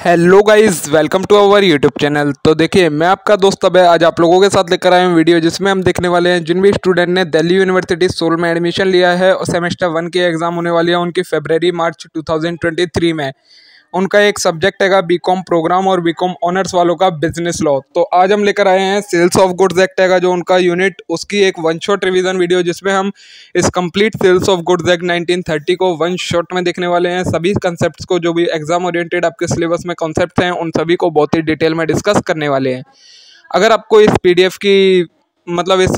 Hello guys welcome to our YouTube channel तो देखिए मैं आपका दोस्त अब आज आप लोगों के साथ लेकर आया हूँ वीडियो जिसमें हम देखने वाले हैं जिन भी स्टूडेंट ने दिल्ली यूनिवर्सिटी सोल में एडमिशन लिया है और सेमेस्टर वन के एग्ज़ाम होने वाली है उनकी फेबररी मार्च 2023 में उनका एक सब्जेक्ट हैगा बीकॉम प्रोग्राम और बीकॉम ऑनर्स वालों का बिजनेस लॉ तो आज हम लेकर आए हैं सेल्स ऑफ गुड्स एक्ट हैगा जो उनका यूनिट उसकी एक वन शॉट रिवीजन वीडियो जिसमें हम इस complete sales of goods act 1930 को वन शॉट में देखने वाले हैं सभी कंसेप्ट को जो भी एग्जाम ओरिएटेड आपके सिलेबस में कॉन्सेप्ट हैं उन सभी को बहुत ही डिटेल में डिस्कस करने वाले हैं अगर आपको इस पी की मतलब इस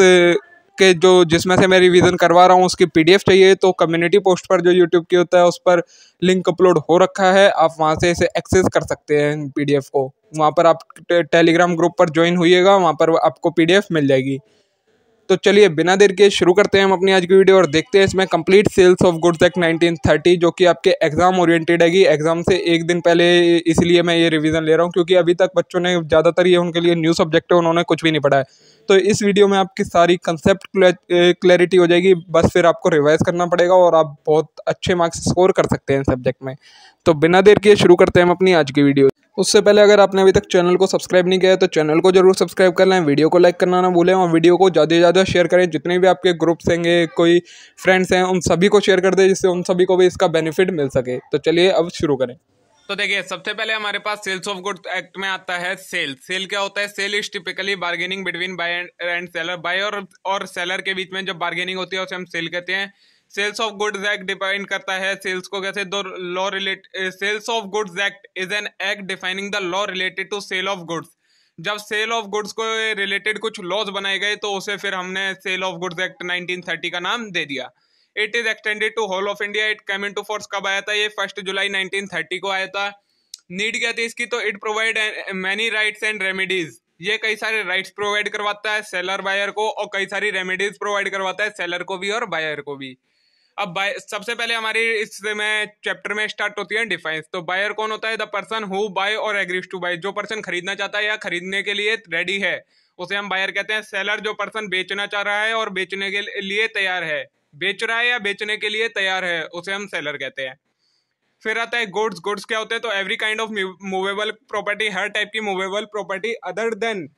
के जो जिसमें से मैं रिवीजन करवा रहा हूँ उसकी पीडीएफ चाहिए तो कम्युनिटी पोस्ट पर जो यूट्यूब की होता है उस पर लिंक अपलोड हो रखा है आप वहाँ से इसे एक्सेस कर सकते हैं पीडीएफ को वहाँ पर आप टेलीग्राम ग्रुप पर ज्वाइन हुईगा वहाँ पर आपको पीडीएफ मिल जाएगी तो चलिए बिना देर के शुरू करते हैं हम अपनी आज की वीडियो और देखते हैं इसमें complete sales of goods act thirty जो कि आपके एग्ज़ाम ओरिएंटेड हैगी एग्ज़ाम से एक दिन पहले इसलिए मैं ये रिवीजन ले रहा हूँ क्योंकि अभी तक बच्चों ने ज़्यादातर ये उनके लिए न्यू सब्जेक्ट है उन्होंने कुछ भी नहीं पढ़ा है तो इस वीडियो में आपकी सारी कंसेप्ट क्लैरिटी हो जाएगी बस फिर आपको रिवाइज़ करना पड़ेगा और आप बहुत अच्छे मार्क्स स्कोर कर सकते हैं सब्जेक्ट में तो बिना देर किए शुरू करते हैं हम अपनी आज की वीडियो उससे पहले अगर आपने अभी तक चैनल को सब्सक्राइब नहीं किया है तो चैनल को जरूर सब्सक्राइब कर लें वीडियो को लाइक करना ना भूलें और वीडियो को ज़्यादा से ज़्यादा शेयर करें जितने भी आपके ग्रुप्स होंगे कोई फ्रेंड्स हैं उन सभी को शेयर कर दें जिससे उन सभी को भी इसका बेनिफिट मिल सके तो चलिए अब शुरू करें तो देखिए सबसे पहले हमारे पास सेल्स ऑफ गुड्स एक्ट में आता है सेल सेल क्या होता है sale is typically bargaining between buyer and seller buyer और और सेलर के बीच में जब बार्गेनिंग होती है उसे हम सेल कहते हैं sales of goods act define करता है सेल्स को कैसे दो law relate sales of goods act is an act defining the law related to sale of goods जब सेल ऑफ गुड्स को रिलेटेड कुछ लॉज बनाए गए तो उसे फिर हमने सेल ऑफ गुड्स एक्ट 1930 का नाम दे दिया it is extended to whole of India it come to force कब आया था ये फर्स्ट जुलाई नाइनटीन थर्टी को आया था नीड क्या थी इसकी तो it provide many rights and remedies ये कई सारे राइट्स प्रोवाइड करवाता है सेलर बायर को और कई सारी रेमेडीज प्रोवाइड करवाता है सेलर को भी और बायर को भी अब बाय सबसे पहले हमारी इस में चैप्टर में स्टार्ट होती है डिफाइंस तो बायर कौन होता है द पर्सन हु बाय और एग्रीज टू बाय जो पर्सन खरीदना चाहता है या खरीदने के लिए रेडी है उसे हम बायर कहते हैं सेलर जो पर्सन बेचना चाह रहा है और बेचने के लिए तैयार है बेच रहा है या बेचने के लिए तैयार है उसे हम सेलर कहते हैं फिर आता है गुड्स गुड्स क्या होते हैं तो every kind of movable property हर टाइप की movable property other than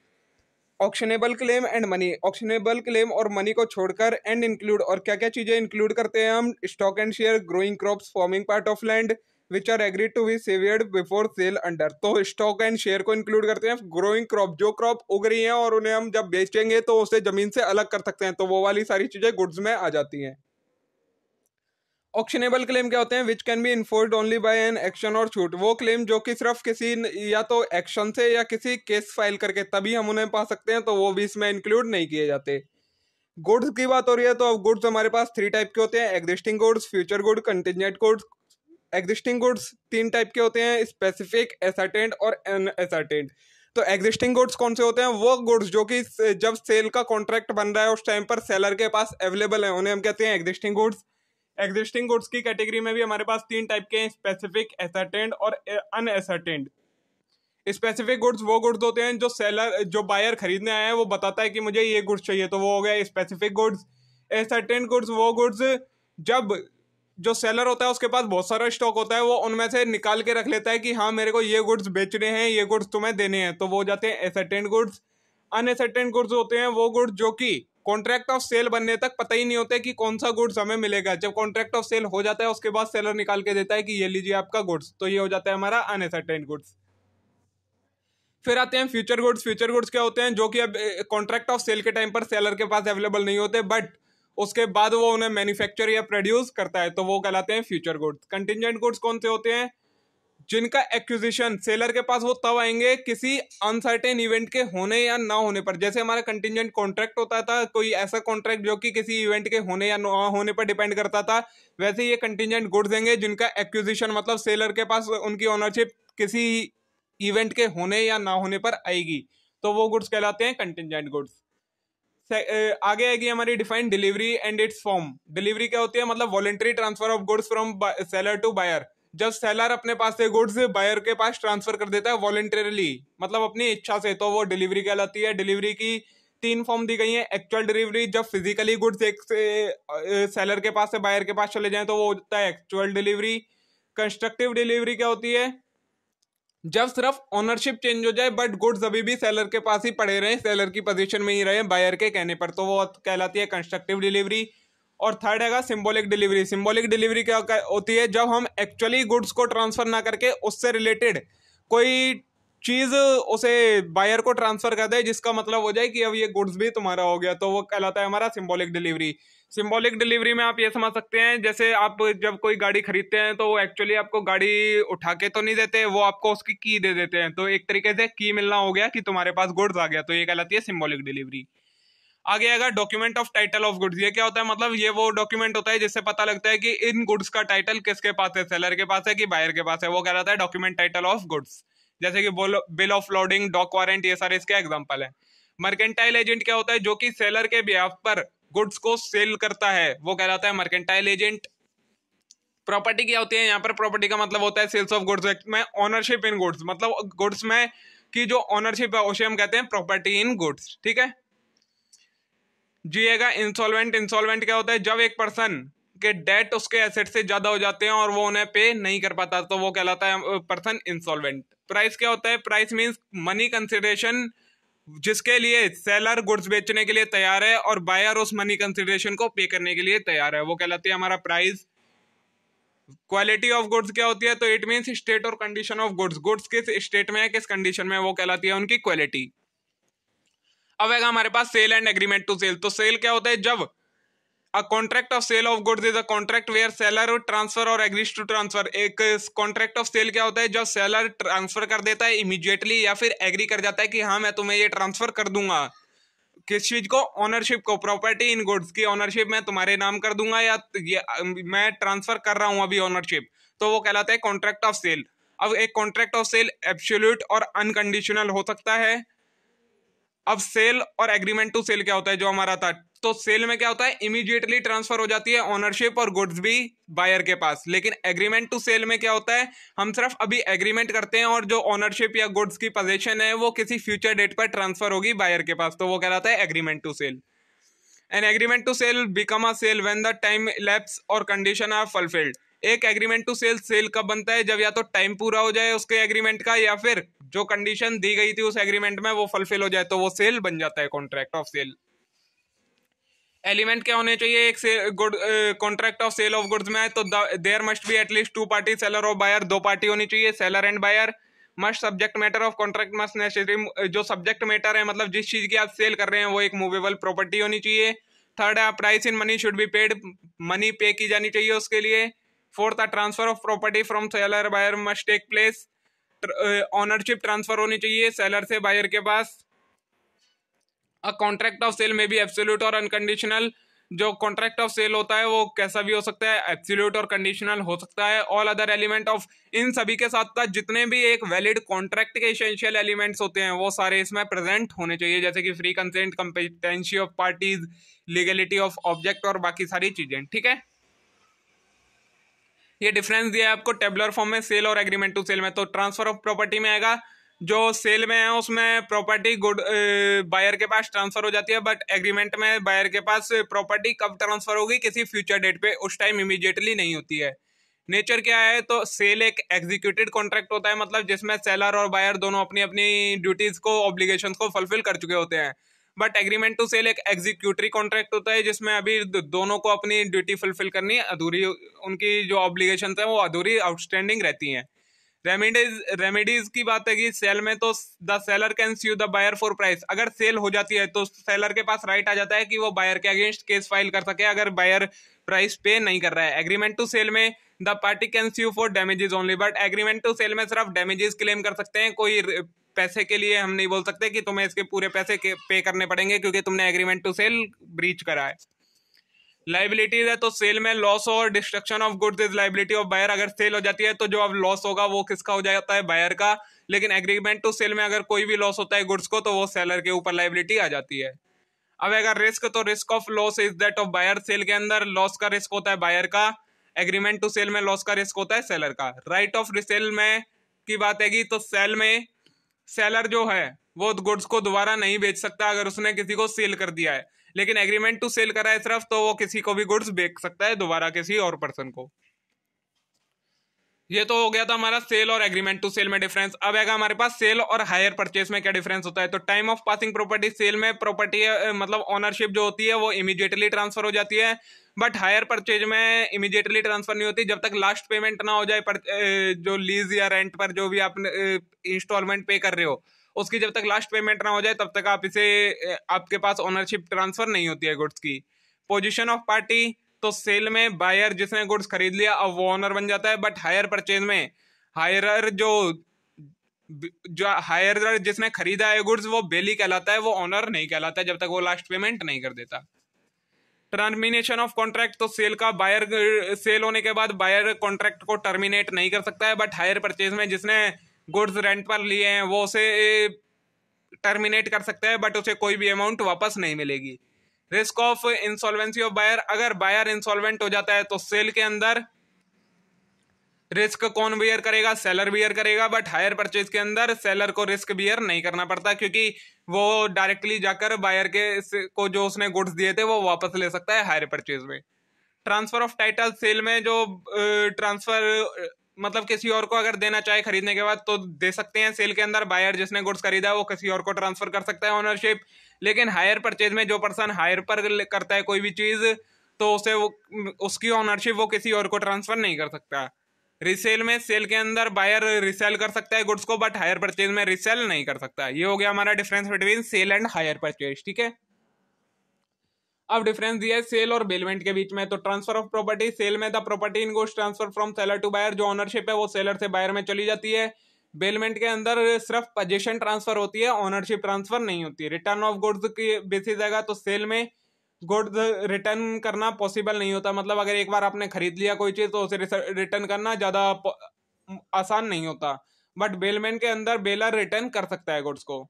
actionable claim and money actionable claim और मनी को छोड़कर एंड इंक्लूड और क्या क्या चीज़ें इंक्लूड करते हैं हम stock and share growing crops forming part of land which are agree to be severed before sale under तो स्टॉक एंड शेयर को इंक्लूड करते हैं ग्रोइंग क्रॉप जो क्रॉप उग रही है और उन्हें हम जब बेचेंगे तो उसे जमीन से अलग कर सकते हैं तो वो वाली सारी चीजें गुड्स में आ जाती हैं ऑक्शनेबल क्लेम क्या होते हैं which can be enforced only by an action और छूट वो क्लेम जो कि सिर्फ किसी या तो एक्शन से या किसी केस फाइल करके तभी हम उन्हें पा सकते हैं तो वो भी इसमें इंक्लूड नहीं किए जाते गुड्स की बात हो रही है तो अब गुड्स हमारे पास थ्री टाइप के होते हैं existing goods future good contingent goods existing goods तीन टाइप के होते हैं स्पेसिफिक एसर्टेंड और अन तो एग्जिस्टिंग गुड्स कौन से होते हैं वो गुड्स जो कि जब सेल का कॉन्ट्रैक्ट बन रहा है उस टाइम पर सेलर के पास अवेलेबल है उन्हें हम कहते हैं एग्जिस्टिंग गुड्स एग्जिस्टिंग गुड्स की कैटेगरी में भी हमारे पास तीन टाइप के हैं स्पेसिफिक एसर्टेंड और अन स्पेसिफिक गुड्स वो गुड्स होते हैं जो सेलर जो बायर खरीदने आए हैं वो बताता है कि मुझे ये गुड्स चाहिए तो वो हो गया स्पेसिफिक गुड्स एसर्टेंड गुड्स वो गुड्स जब जो सेलर होता है उसके पास बहुत सारा स्टॉक होता है वो उनमें से निकाल के रख लेता है कि हाँ मेरे को ये गुड्स बेचने हैं ये गुड्स तुम्हें देने हैं तो वो हो जाते हैं एसेटेंट गुड्स अनएसेटेंट गुड्स होते हैं वो गुड्स जो कि कॉन्ट्रैक्ट ऑफ सेल बनने तक पता ही नहीं होता कि कौन सा गुड्स हमें मिलेगा जब कॉन्ट्रैक्ट ऑफ सेल हो जाता है उसके बाद सेलर निकाल के देता है कि ये लीजिए आपका गुड्स तो ये हो जाता है हमारा अनएसेटेंट गुड्स फिर आते हैं फ्यूचर गुड्स फ्यूचर गुड्स क्या होते हैं जो कि अब कॉन्ट्रैक्ट ऑफ सेल के टाइम पर सेलर के पास अवेलेबल नहीं होते बट उसके बाद वो उन्हें मैन्युफैक्चर या प्रोड्यूस करता है तो वो कहलाते हैं फ्यूचर गुड्स कंटिजेंट गुड्स कौन से होते हैं जिनका एक्विजिशन सेलर के पास वो तब आएंगे किसी अनसर्टेन इवेंट के होने या ना होने पर जैसे हमारा कंटिजेंट कॉन्ट्रैक्ट होता था कोई ऐसा कॉन्ट्रैक्ट जो कि किसी इवेंट के होने या ना होने पर डिपेंड करता था वैसे ये कंटिजेंट गुड्स देंगे जिनका एक्विजिशन मतलब सेलर के पास उनकी ओनरशिप किसी इवेंट के होने या ना होने पर आएगी तो वो गुड्स कहलाते हैं कंटिजेंट गुड्स आगे आएगी हमारी defined delivery and it's form delivery क्या होती है मतलब voluntary transfer of goods from seller to buyer जब सेलर अपने पास से गुड्स बायर के पास ट्रांसफर कर देता है वॉलेंटरली मतलब अपनी इच्छा से तो वो डिलीवरी कहलाती है डिलीवरी की तीन फॉर्म दी गई है एक्चुअल डिलीवरी जब फिजिकली गुड्स एक से सेलर के पास से बायर के पास चले जाए तो वो होता है एक्चुअल डिलीवरी कंस्ट्रक्टिव डिलीवरी क्या होती है जब सिर्फ ओनरशिप चेंज हो जाए बट गुड्स अभी भी सेलर के पास ही पड़े रहे सेलर की पोजीशन में ही रहे बायर के कहने पर तो वो कहलाती है कंस्ट्रक्टिव डिलीवरी और थर्ड है सिंबॉलिक डिलीवरी सिंबॉलिक डिलीवरी क्या होती है जब हम एक्चुअली गुड्स को ट्रांसफ़र ना करके उससे रिलेटेड कोई चीज़ उसे बायर को ट्रांसफ़र कर दे जिसका मतलब हो जाए कि अब ये गुड्स भी तुम्हारा हो गया तो वो कहलाता है हमारा सिंबॉलिक डिलीवरी सिम्बॉलिक डिलीवरी में आप ये समझ सकते हैं जैसे आप जब कोई गाड़ी खरीदते हैं तो एक्चुअली आपको गाड़ी उठा के तो नहीं देते वो आपको उसकी की दे देते हैं तो एक तरीके से की मिलना हो गया कि तुम्हारे पास गुड्स आ गया तो ये कहलाती है सिम्बॉलिक डिलीवरी आगे आएगा document of title of goods ये क्या होता है मतलब ये वो डॉक्यूमेंट होता है जिससे पता लगता है कि इन गुड्स का टाइटल किसके पास है सेलर के पास है कि बायर के पास है वो कहलाता है डॉक्यूमेंट टाइटल ऑफ गुड्स जैसे कि bill of lading dock warrant ये सारे इसके एग्जाम्पल है मर्केंटाइल एजेंट क्या होता है जो कि सेलर के बिहाफ पर गुड्स को सेल करता है वो कहलाता है मर्केंटाइल एजेंट प्रॉपर्टी क्या होती है यहाँ पर प्रॉपर्टी का मतलब होता है सेल्स ऑफ गुड्स एक्ट में ऑनरशिप इन गुड्स मतलब गुड्स में की जो ऑनरशिप है उसे हम कहते हैं प्रॉपर्टी इन गुड्स ठीक है जिएगा इंसॉल्वेंट इंसॉल्वेंट क्या होता है जब एक पर्सन के डेट उसके एसेट से ज़्यादा हो जाते हैं और वो उन्हें पे नहीं कर पाता तो वो कहलाता है पर्सन इंसॉल्वेंट प्राइस क्या होता है प्राइस मीन्स मनी कंसिडरेशन जिसके लिए सेलर गुड्स बेचने के लिए तैयार है और बायर उस मनी कंसिडरेशन को पे करने के लिए तैयार है वो कहलाती है हमारा प्राइस क्वालिटी ऑफ गुड्स क्या होती है तो इट मीन्स स्टेट और कंडीशन ऑफ गुड्स गुड्स किस स्टेट में है किस कंडीशन में वो कहलाती है उनकी क्वालिटी अब आएगा हमारे पास sale and agreement to sell तो सेल क्या होता है जब a contract of sale of goods is a contract where seller transfer or agrees to transfer एक कॉन्ट्रैक्ट ऑफ सेल क्या होता है जब सेलर ट्रांसफर कर देता है इमीडिएटली या फिर एग्री कर जाता है कि हाँ मैं तुम्हें ये ट्रांसफर कर दूंगा किस चीज़ को ओनरशिप को प्रॉपर्टी इन गुड्स की ओनरशिप मैं तुम्हारे नाम कर दूंगा या मैं ट्रांसफ़र कर रहा हूँ अभी ऑनरशिप तो वो कहलाता है कॉन्ट्रैक्ट ऑफ सेल अब एक कॉन्ट्रैक्ट ऑफ सेल एब्सोल्यूट और अनकंडीशनल हो सकता है अब सेल और एग्रीमेंट टू सेल क्या होता है जो हमारा था तो सेल में क्या होता है इमीडिएटली ट्रांसफर हो जाती है ओनरशिप और गुड्स भी बायर के पास लेकिन एग्रीमेंट टू सेल में क्या होता है हम सिर्फ अभी एग्रीमेंट करते हैं और जो ओनरशिप या गुड्स की पोजिशन है वो किसी फ्यूचर डेट पर ट्रांसफर होगी बायर के पास तो वो कहलाता है agreement to sell an agreement to sell become a sale when the time lapse or condition are fulfilled एक एग्रीमेंट टू सेल सेल कब बनता है जब या तो टाइम पूरा हो जाए उसके एग्रीमेंट का या फिर जो कंडीशन दी गई थी उस एग्रीमेंट में वो फुलफिल हो जाए तो वो सेल बन जाता है कॉन्ट्रैक्ट ऑफ सेल एलिमेंट क्या होने चाहिए एक good contract of sale of goods में तो there must be at least two party seller और बायर दो पार्टी होनी चाहिए seller and buyer must subject matter of contract must ने जो सब्जेक्ट मैटर है मतलब जिस चीज़ की आप सेल कर रहे हैं वो एक मूवेबल प्रॉपर्टी होनी चाहिए थर्ड है price in money should be paid money pay की जानी चाहिए उसके लिए फोर्थ है transfer of property from seller buyer must take place ownership transfer होनी चाहिए सेलर से बायर के पास अ कॉन्ट्रैक्ट ऑफ सेल में भी एब्सोल्यूट और अनकंडीशनल जो कॉन्ट्रैक्ट ऑफ सेल होता है वो कैसा भी हो सकता है एब्सोल्यूट और कंडीशनल हो सकता है ऑल अदर एलिमेंट ऑफ इन सभी के साथ साथ जितने भी एक वैलिड कॉन्ट्रैक्ट के एसेंशियल एलिमेंट्स होते हैं वो सारे इसमें प्रेजेंट होने चाहिए जैसे कि free consent competency of parties legality of object और बाकी सारी चीज़ें ठीक है ये डिफरेंस दिया है आपको टेबलर फॉर्म में सेल और एग्रीमेंट टू सेल में तो ट्रांसफर ऑफ प्रॉपर्टी में आएगा जो सेल में है उसमें प्रॉपर्टी गुड बायर के पास ट्रांसफर हो जाती है बट एग्रीमेंट में बायर के पास प्रॉपर्टी कब ट्रांसफर होगी किसी फ्यूचर डेट पे उस टाइम इमीडिएटली नहीं होती है नेचर क्या है तो सेल एक एग्जीक्यूटेड कॉन्ट्रैक्ट होता है मतलब जिसमें सेलर और बायर दोनों अपनी अपनी ड्यूटीज को ऑब्लिगेशन को फुलफिल कर चुके होते हैं बट एग्रीमेंट टू सेल एक एग्जीक्यूटरी कॉन्ट्रैक्ट होता है जिसमें अभी दोनों को अपनी ड्यूटी फुलफिल करनी अधूरी उनकी जो ऑब्लिगेशन है वो अधूरी आउटस्टैंडिंग रहती हैं रेमेडीज रेमेडीज की बात है कि सेल में तो the seller can sue the buyer for price अगर सेल हो जाती है तो सेलर के पास राइट आ जाता है कि वो बायर के अगेंस्ट केस फाइल कर सके अगर बायर प्राइस पे नहीं कर रहा है एग्रीमेंट टू सेल में the party can sue for damages only but agreement to sell में सिर्फ डैमेजेस क्लेम कर सकते हैं कोई पैसे के लिए हम नहीं बोल सकते कि तुम्हें इसके पूरे पैसे पे करने पड़ेंगे क्योंकि तुमने एग्रीमेंट टू सेल ब्रीच करा है लाइबिलिटीज है तो सेल में लॉस और destruction of goods is liability of buyer अगर सेल हो जाती है तो जो अब लॉस होगा वो किसका हो जाता है बायर का लेकिन एग्रीमेंट टू सेल में अगर कोई भी लॉस होता है गुड्स को तो वो सेलर के ऊपर लाइबिलिटी आ जाती है अब अगर रिस्क तो risk of loss is that of buyer sale के अंदर लॉस का रिस्क होता है बायर का एग्रीमेंट टू सेल में लॉस का रिस्क होता है सेलर का राइट ऑफ रिसेल में की बात है तो सेल में सेलर जो है वो गुड्स को दोबारा नहीं बेच सकता अगर उसने किसी को सेल कर दिया है लेकिन एग्रीमेंट टू सेल करा है सिर्फ तो वो किसी को भी गुड्स बेच सकता है दोबारा किसी और पर्सन को ये तो हो गया था हमारा सेल और एग्रीमेंट टू सेल में डिफरेंस अब आएगा हमारे पास सेल और हायर परचेस में क्या डिफरेंस होता है तो time of passing property sale में प्रॉपर्टी मतलब ओनरशिप जो होती है वो इमीडिएटली ट्रांसफर हो जाती है बट हायर परचेज में इमीडिएटली ट्रांसफर नहीं होती जब तक लास्ट पेमेंट ना हो जाए जो लीज या रेंट पर जो भी आप इंस्टॉलमेंट पे कर रहे हो उसकी जब तक लास्ट पेमेंट ना हो जाए तब तक आप इसे आपके पास ओनरशिप ट्रांसफर नहीं होती है गुड्स की पोजिशन ऑफ पार्टी तो सेल में बायर जिसने गुड्स खरीद लिया अब वो ऑनर बन जाता है बट हायर परचेज में हायर जो जो हायर जिसने खरीदा है गुड्स वो बेली कहलाता है वो ऑनर नहीं कहलाता है जब तक वो लास्ट पेमेंट नहीं कर देता टर्मिनेशन ऑफ कॉन्ट्रैक्ट तो सेल का बायर सेल होने के बाद बायर कॉन्ट्रैक्ट को टर्मिनेट नहीं कर सकता है बट हायर परचेज में जिसने गुड्स रेंट पर लिए हैं वो उसे टर्मिनेट कर सकता है बट उसे कोई भी अमाउंट वापस नहीं मिलेगी risk of insolvency of buyer अगर बायर इंसॉल्वेंट हो जाता है तो सेल के अंदर रिस्क कौन बियर करेगा सेलर बियर करेगा बट हायर परचेज के अंदर सेलर को रिस्क बियर नहीं करना पड़ता क्योंकि वो डायरेक्टली जाकर बायर के को जो उसने गुड्स दिए थे वो वापस ले सकता है हायर परचेज में ट्रांसफर ऑफ टाइटल सेल में जो ट्रांसफर मतलब किसी और को अगर देना चाहे खरीदने के बाद तो दे सकते हैं सेल के अंदर बायर जिसने गुड्स खरीदा वो किसी और को ट्रांसफर कर सकता है ओनरशिप लेकिन हायर परचेज में जो पर्सन हायर पर करता है कोई भी चीज़ तो उसे वो उसकी ओनरशिप वो किसी और को ट्रांसफर नहीं कर सकता रिसेल में सेल के अंदर बायर रिसेल कर सकता है गुड्स को बट हायर परचेज में रिसेल नहीं कर सकता ये हो गया हमारा difference between sale and hire purchase ठीक है अब डिफरेंस दिया है सेल और बेलमेंट के बीच में तो ट्रांसफर ऑफ प्रॉपर्टी सेल में the property in goes transfer from seller to buyer जो ऑनरशिप है वो सेलर से बायर में चली जाती है बेलमेंट के अंदर सिर्फ पोजेशन ट्रांसफर होती है ऑनरशिप ट्रांसफर नहीं होती रिटर्न ऑफ गुड्स की बेसिस आएगा तो सेल में गुड्स रिटर्न करना पॉसिबल नहीं होता मतलब अगर एक बार आपने खरीद लिया कोई चीज़ तो उसे रिटर्न करना ज़्यादा आसान नहीं होता बट बेलमेंट के अंदर बेलर रिटर्न कर सकता है गुड्स को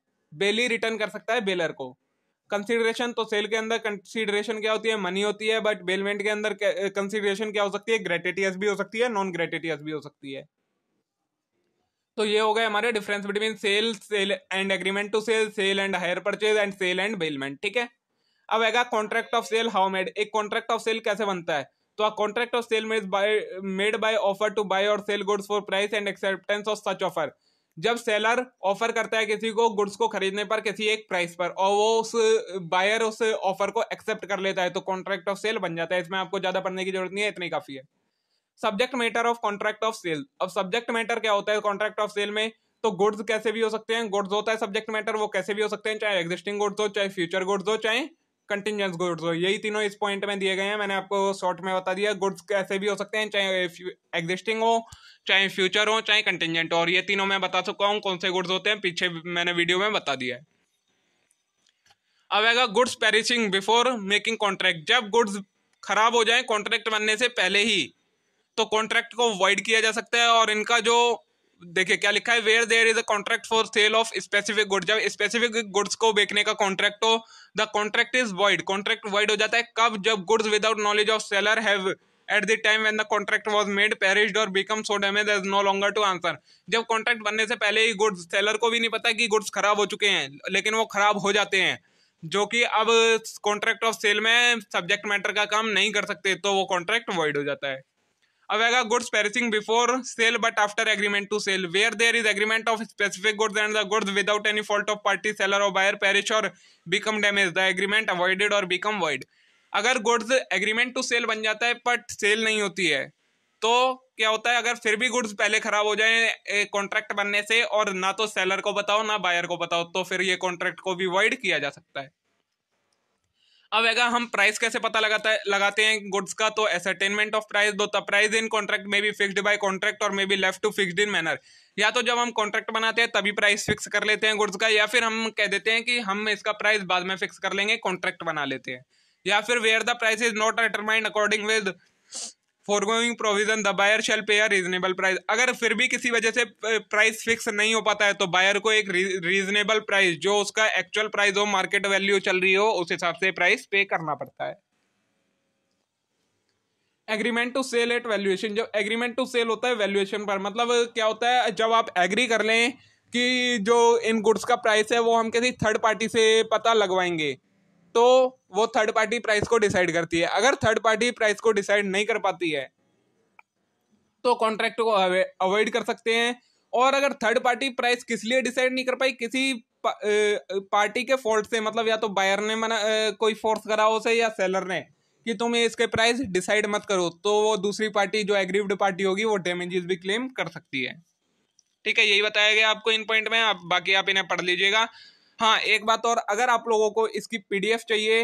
बेली रिटर्न कर सकता है बेलर को कंसिडरेशन तो सेल के अंदर कंसिडरेशन क्या होती है मनी होती है बट बेलमेंट के अंदर कंसिडरेशन क्या हो सकती है ग्रेटेटियस भी हो सकती है नॉन ग्रेटेटियस भी हो सकती है तो ये हो गए हमारे difference between sale sale and agreement to sell sale and hire purchase and sale and bailment ठीक है अब आएगा contract of sale how made एक कॉन्ट्रैक्ट ऑफ सेल कैसे बनता है तो contract of sale made by offer to buy or sell goods for price and acceptance of such offer जब सेलर ऑफर करता है किसी को गुड्स को खरीदने पर किसी एक प्राइस पर और वो उस बायर उस ऑफर को एक्सेप्ट कर लेता है तो कॉन्ट्रैक्ट ऑफ सेल बन जाता है इसमें आपको ज्यादा पढ़ने की जरूरत नहीं है इतनी काफी है subject matter of contract of sale अब सब्जेक्ट मैटर क्या होता है कॉन्ट्रैक्ट ऑफ सेल में तो गुड्स कैसे भी हो सकते हैं गुड्स होता है सब्जेक्ट मैटर वो कैसे भी हो सकते हैं चाहे एग्जिस्टिंग गुड्स हो चाहे फ्यूचर गुड्स हो चाहे कंटिन्यूस गुड्स तो यही तीनों इस पॉइंट में दिए गए हैं मैंने आपको शॉर्ट में बता दिया गुड्स कैसे भी हो सकते हैं चाहे एग्जिस्टिंग हो चाहे फ्यूचर हो चाहे कंटिजेंट और ये तीनों मैं बता चुका हूँ कौन से गुड्स होते हैं पीछे मैंने वीडियो में बता दिया है अब आएगा goods perishing before making contract जब गुड्स खराब हो जाए कॉन्ट्रैक्ट बनने से पहले ही तो कॉन्ट्रैक्ट को अवॉइड किया जा सकता है और इनका जो देखिए क्या लिखा है where there is a contract for sale of specific goods जब स्पेसिफिक गुड्स को बेचने का कॉन्ट्रैक्ट हो the contract is void contract void हो जाता है कब जब goods without knowledge of seller have at the time when the contract was made perished or become so damage as no longer to answer जब contract बनने से पहले ही goods seller को भी नहीं पता कि गुड्स खराब हो चुके हैं लेकिन वो खराब हो जाते हैं जो कि अब कॉन्ट्रैक्ट ऑफ सेल में सब्जेक्ट मैटर का काम नहीं कर सकते तो वो कॉन्ट्रैक्ट वॉइड हो जाता है Avega goods perishing before sale but after agreement to sale. Where there is agreement of specific goods and the goods without any fault of party, seller or buyer perish or become damaged, the agreement avoided or become void. अगर goods agreement to sell बन जाता है but cell नहीं होती है तो क्या होता है अगर फिर भी गुड्स पहले खराब हो जाए कॉन्ट्रैक्ट बनने से और ना तो सेलर को बताओ ना बायर को बताओ तो फिर ये कॉन्ट्रैक्ट को भी वॉइड किया जा सकता है अब अगर हम प्राइस कैसे पता लगाता है लगाते हैं गुड्स का तो एसरटेनमेंट ऑफ प्राइस दो price in contract may be fixed by contract or may be left to fixed in manner या तो जब हम कॉन्ट्रैक्ट बनाते हैं तभी प्राइस फिक्स कर लेते हैं गुड्स का या फिर हम कह देते हैं कि हम इसका प्राइस बाद में फिक्स कर लेंगे कॉन्ट्रैक्ट बना लेते हैं या फिर where the price is not determined according with foregoing provision the buyer shall pay reasonable price अगर फिर भी किसी वजह से प्राइस फिक्स नहीं हो पाता है तो बायर को एक रीजनेबल प्राइस जो उसका एक्चुअल प्राइस हो मार्केट वैल्यू चल रही हो उस हिसाब से प्राइस पे करना पड़ता है agreement to sell at valuation जब एग्रीमेंट टू सेल होता है वैल्यूएशन पर मतलब क्या होता है जब आप एग्री कर लें कि जो इन गुड्स का प्राइस है वो हम किसी थर्ड पार्टी से पता लगवाएंगे तो वो थर्ड पार्टी प्राइस को डिसाइड करती है अगर थर्ड पार्टी प्राइस को डिसाइड नहीं कर पाती है तो कॉन्ट्रैक्ट को अवॉइड कर सकते हैं और अगर थर्ड पार्टी प्राइस किस लिए डिसाइड नहीं कर पाई किसी पा, पार्टी के फॉल्ट से मतलब या तो बायर ने मना कोई फोर्स करा हो से या सेलर ने कि तुम इसके प्राइस डिसाइड मत करो तो वो दूसरी पार्टी जो एग्रीव्ड पार्टी होगी वो डैमेजेस भी क्लेम कर सकती है ठीक है यही बताया गया आपको इन पॉइंट में आप बाकी आप इन्हें पढ़ लीजिएगा हाँ एक बात और अगर आप लोगों को इसकी पीडीएफ चाहिए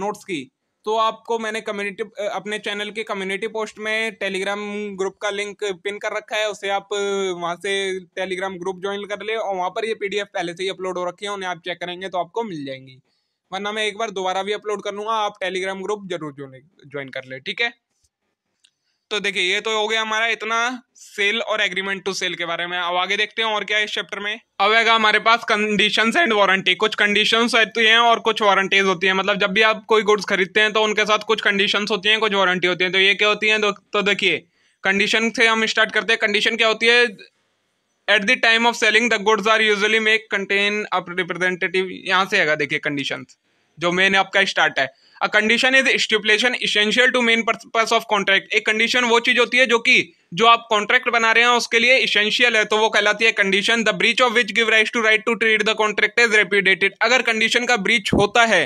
नोट्स की तो आपको मैंने कम्युनिटी अपने चैनल के कम्युनिटी पोस्ट में टेलीग्राम ग्रुप का लिंक पिन कर रखा है उसे आप वहाँ से टेलीग्राम ग्रुप ज्वाइन कर ले और वहाँ पर ये पीडीएफ पहले से ही अपलोड हो रखी है उन्हें आप चेक करेंगे तो आपको मिल जाएंगी वरना मैं एक बार दोबारा भी अपलोड कर लूँगा आप टेलीग्राम ग्रुप जरूर ज्वाइन कर ले ठीक है तो देखिए ये तो हो गया हमारा इतना सेल और एग्रीमेंट टू सेल के बारे में अब आगे देखते हैं और क्या है इस चैप्टर में अब आएगा हमारे पास कंडीशन एंड वारंटी कुछ कंडीशन होती तो हैं और कुछ वारंटीज होती हैं मतलब जब भी आप कोई गुड्स खरीदते हैं तो उनके साथ कुछ कंडीशन होती हैं कुछ वारंटी होती हैं तो ये क्या होती हैं तो देखिए कंडीशन से हम स्टार्ट करते हैं कंडीशन क्या होती है at the time of selling the goods are usually make contain up representative यहाँ से आएगा देखिए कंडीशन जो मेन आपका स्टार्ट है a condition is stipulation essential to main purpose of contract एक कंडीशन वो चीज होती है जो कि जो आप कॉन्ट्रैक्ट बना रहे हैं उसके लिए इसेंशियल है तो वो कहलाती है condition the breach of which give right to right to treat the contract is repudiated अगर कंडीशन का ब्रीच होता है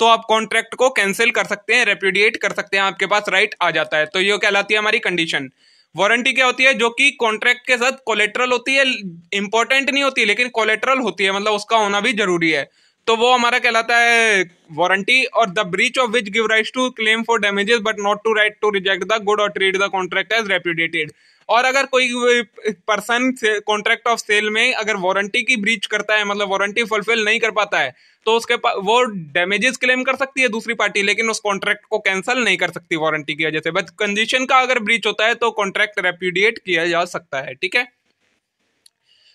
तो आप कॉन्ट्रैक्ट को कैंसिल कर सकते हैं रेप्यूडिएट कर सकते हैं आपके पास राइट आ जाता है तो ये कहलाती है हमारी कंडीशन वारंटी क्या होती है जो कि कॉन्ट्रैक्ट के साथ कोलेट्रल होती है इंपॉर्टेंट नहीं होती लेकिन कोलेट्रल होती है मतलब उसका होना भी जरूरी है तो वो हमारा कहलाता है वारंटी और the breach of which give right to claim for damages but not to right to reject the good और treat the contract as repudiated और अगर कोई पर्सन कॉन्ट्रैक्ट ऑफ सेल में अगर वारंटी की ब्रीच करता है मतलब वारंटी फुलफिल नहीं कर पाता है तो उसके वो डैमेजेस क्लेम कर सकती है दूसरी पार्टी लेकिन उस कॉन्ट्रैक्ट को कैंसिल नहीं कर सकती वारंटी की वजह से बट कंडीशन का अगर ब्रीच होता है तो कॉन्ट्रैक्ट रेप्यूडिएट किया जा सकता है ठीक है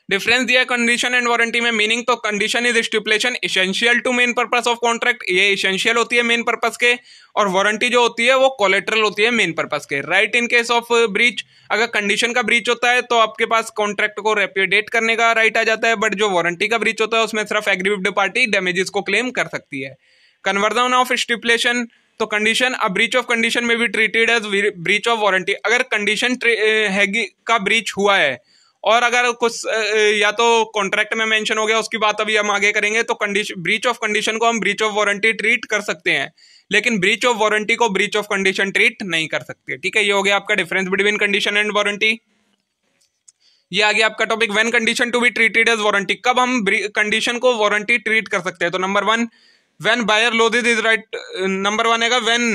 डिफरेंस दिया कंडीशन एंड वारंटी में मीनिंग तो condition is stipulation essential to main purpose of contract ये इसेंशियल होती है मेन पर्पस के और वारंटी जो होती है वो कोलेट्रल होती है मेन पर्पस के right in case of breach अगर कंडीशन का ब्रीच होता है तो आपके पास कॉन्ट्रैक्ट को रेप्यूडेट करने का राइट right आ जाता है बट जो वारंटी का ब्रीच होता है उसमें सिर्फ एग्रीव्ड पार्टी डैमेजेस को क्लेम कर सकती है कन्वर्जन ऑफ स्टिपुलेशन तो कंडीशन अब ब्रीच ऑफ कंडीशन में भी treated as breach of warranty अगर कंडीशन का ब्रीच हुआ है और अगर कुछ या तो कॉन्ट्रैक्ट में मेंशन हो गया उसकी बात अभी हम आगे करेंगे तो कंडीशन ब्रीच ऑफ कंडीशन को हम ब्रीच ऑफ वारंटी ट्रीट कर सकते हैं लेकिन ब्रीच ऑफ वारंटी को ब्रीच ऑफ कंडीशन ट्रीट नहीं कर सकते ठीक है ये हो गया आपका difference between condition and warranty ये आ गया आपका topic when condition to be treated as warranty कब हम कंडीशन को वारंटी ट्रीट कर सकते हैं तो number one when buyer loses his right number one है when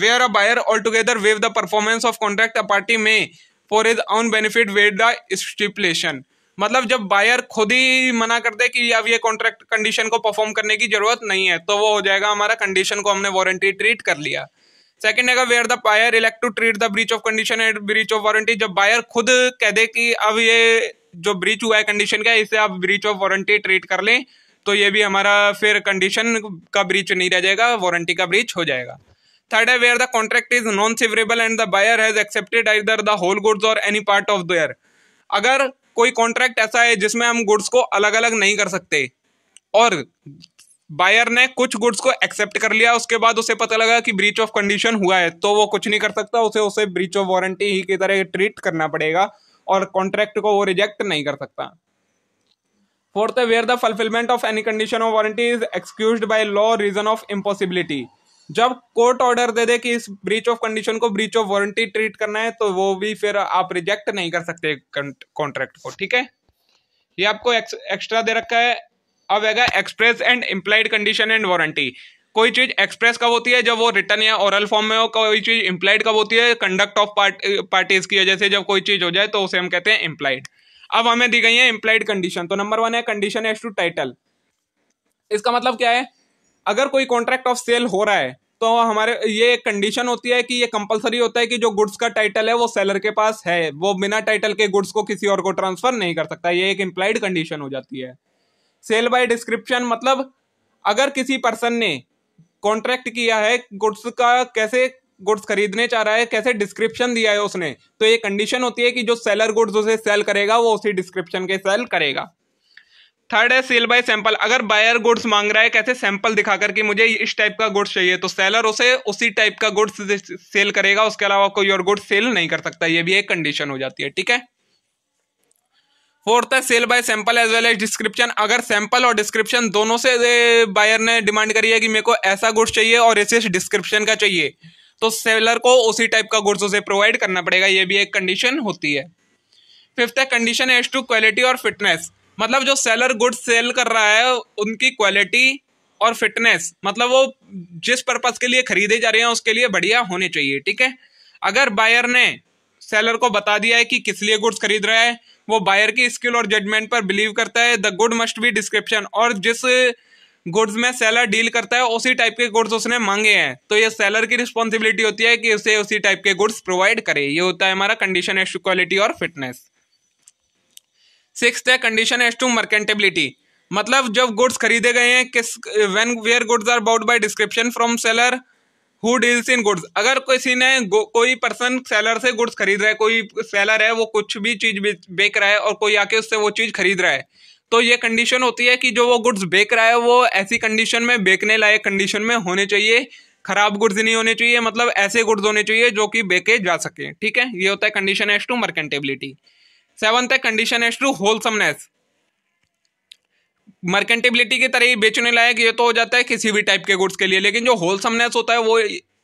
where a buyer all together waive the performance of contract a party में for is on benefit wait the stipulation मतलब जब buyer खुद ही मना कर दे कि अब ये कॉन्ट्रैक्ट कंडीशन को परफॉर्म करने की जरूरत नहीं है तो वो हो जाएगा हमारा कंडीशन को हमने वारंटी ट्रीट कर लिया सेकंड है where the buyer elect to treat the breach of condition and breach of warranty जब बायर खुद कह दे कि अब ये जो ब्रीच हुआ है कंडीशन का इसे आप ब्रीच ऑफ वारंटी ट्रीट कर लें तो ये भी हमारा फिर कंडीशन का ब्रीच नहीं रह जाएगा वारंटी का ब्रीच हो जाएगा third where the contract is non severable and the buyer has accepted either the whole goods और एनी पार्ट ऑफ their अगर कोई कॉन्ट्रैक्ट ऐसा है जिसमें हम गुड्स को अलग अलग नहीं कर सकते और बायर ने कुछ गुड्स को एक्सेप्ट कर लिया उसके बाद उसे पता लगा कि ब्रीच ऑफ कंडीशन हुआ है तो वो कुछ नहीं कर सकता उसे उसे ब्रीच ऑफ वारंटी ही की तरह ट्रीट करना पड़ेगा और कॉन्ट्रैक्ट को वो रिजेक्ट नहीं कर सकता fourth where the fulfilment of any condition of warranty is excuse by law reason of impossibility जब कोर्ट ऑर्डर दे दे कि इस ब्रीच ऑफ कंडीशन को ब्रीच ऑफ वारंटी ट्रीट करना है तो वो भी फिर आप रिजेक्ट नहीं कर सकते कॉन्ट्रैक्ट को ठीक है ये आपको एक, एक्स्ट्रा दे रखा है अब है express and implied condition and warranty कोई चीज एक्सप्रेस कब होती है जब वो रिटर्न या ओरल फॉर्म में हो कोई चीज इम्प्लाइड कब होती है कंडक्ट ऑफ पार्ट पार्टीज की वजह से जब कोई चीज हो जाए तो उसे हम कहते हैं इम्प्लाइड अब हमें दी गई तो है इम्प्लाइड कंडीशन तो नंबर वन है कंडीशन एज टू टाइटल इसका मतलब क्या है अगर कोई कॉन्ट्रैक्ट ऑफ सेल हो रहा है तो हमारे ये कंडीशन होती है कि ये कंपलसरी होता है कि जो गुड्स का टाइटल है वो सेलर के पास है वो बिना टाइटल के गुड्स को किसी और को ट्रांसफर नहीं कर सकता ये एक इम्प्लाइड कंडीशन हो जाती है सेल बाय डिस्क्रिप्शन मतलब अगर किसी पर्सन ने कॉन्ट्रैक्ट किया है गुड्स का कैसे गुड्स खरीदने चाह रहा है कैसे डिस्क्रिप्शन दिया है उसने तो ये कंडीशन होती है कि जो सेलर गुड्स उसे सेल करेगा वो उसी डिस्क्रिप्शन के सेल करेगा थर्ड है सेल बाय सैंपल अगर बायर गुड्स मांग रहा है कैसे सैंपल दिखा करके मुझे इस टाइप का गुड्स चाहिए तो सेलर उसे उसी टाइप का गुड्स सेल करेगा उसके अलावा कोई और गुड्स सेल नहीं कर सकता ये भी एक कंडीशन हो जाती है ठीक है फोर्थ है sale by sample as well as description अगर सैंपल और डिस्क्रिप्शन दोनों से बायर ने डिमांड करी है कि मेरे को ऐसा गुड्स चाहिए और इसे डिस्क्रिप्शन का चाहिए तो सेलर को उसी टाइप का गुड्स उसे प्रोवाइड करना पड़ेगा ये भी एक कंडीशन होती है फिफ्थ है कंडीशन एज टू क्वालिटी और फिटनेस मतलब जो सेलर गुड्स सेल कर रहा है उनकी क्वालिटी और फिटनेस मतलब वो जिस पर्पज़ के लिए खरीदे जा रहे हैं उसके लिए बढ़िया होने चाहिए ठीक है अगर बायर ने सेलर को बता दिया है कि किस लिए गुड्स खरीद रहा है वो बायर की स्किल और जजमेंट पर बिलीव करता है the good must be description और जिस गुड्स में सेलर डील करता है उसी टाइप के गुड्स उसने मांगे हैं तो ये सेलर की रिस्पॉन्सिबिलिटी होती है कि उसे उसी टाइप के गुड्स प्रोवाइड करे ये होता है हमारा कंडीशन एश क्वालिटी और फिटनेस सिक्स है कंडीशन एज टू मर्केंटेबिलिटी मतलब जब गुड्स खरीदे गए हैं किस when where goods are bought by description from seller who deals in goods अगर किसी ने कोई पर्सन सेलर से गुड्स खरीद रहा है कोई सेलर है वो कुछ भी चीज़ बेच रहा है और कोई आके उससे वो चीज़ खरीद रहा है तो ये कंडीशन होती है कि जो वो गुड्स बेच रहा है वो ऐसी कंडीशन में बेचने लायक कंडीशन में होने चाहिए खराब गुड्स नहीं होने चाहिए मतलब ऐसे गुड्स होने चाहिए जो कि बेचे जा सके ठीक है ये होता है condition as to merchantability seventh है condition as to wholesomeness merchantability की तरह ही बेचने लायक ये तो हो जाता है किसी भी टाइप के गुड्स के लिए लेकिन जो होलसमनेस होता है वो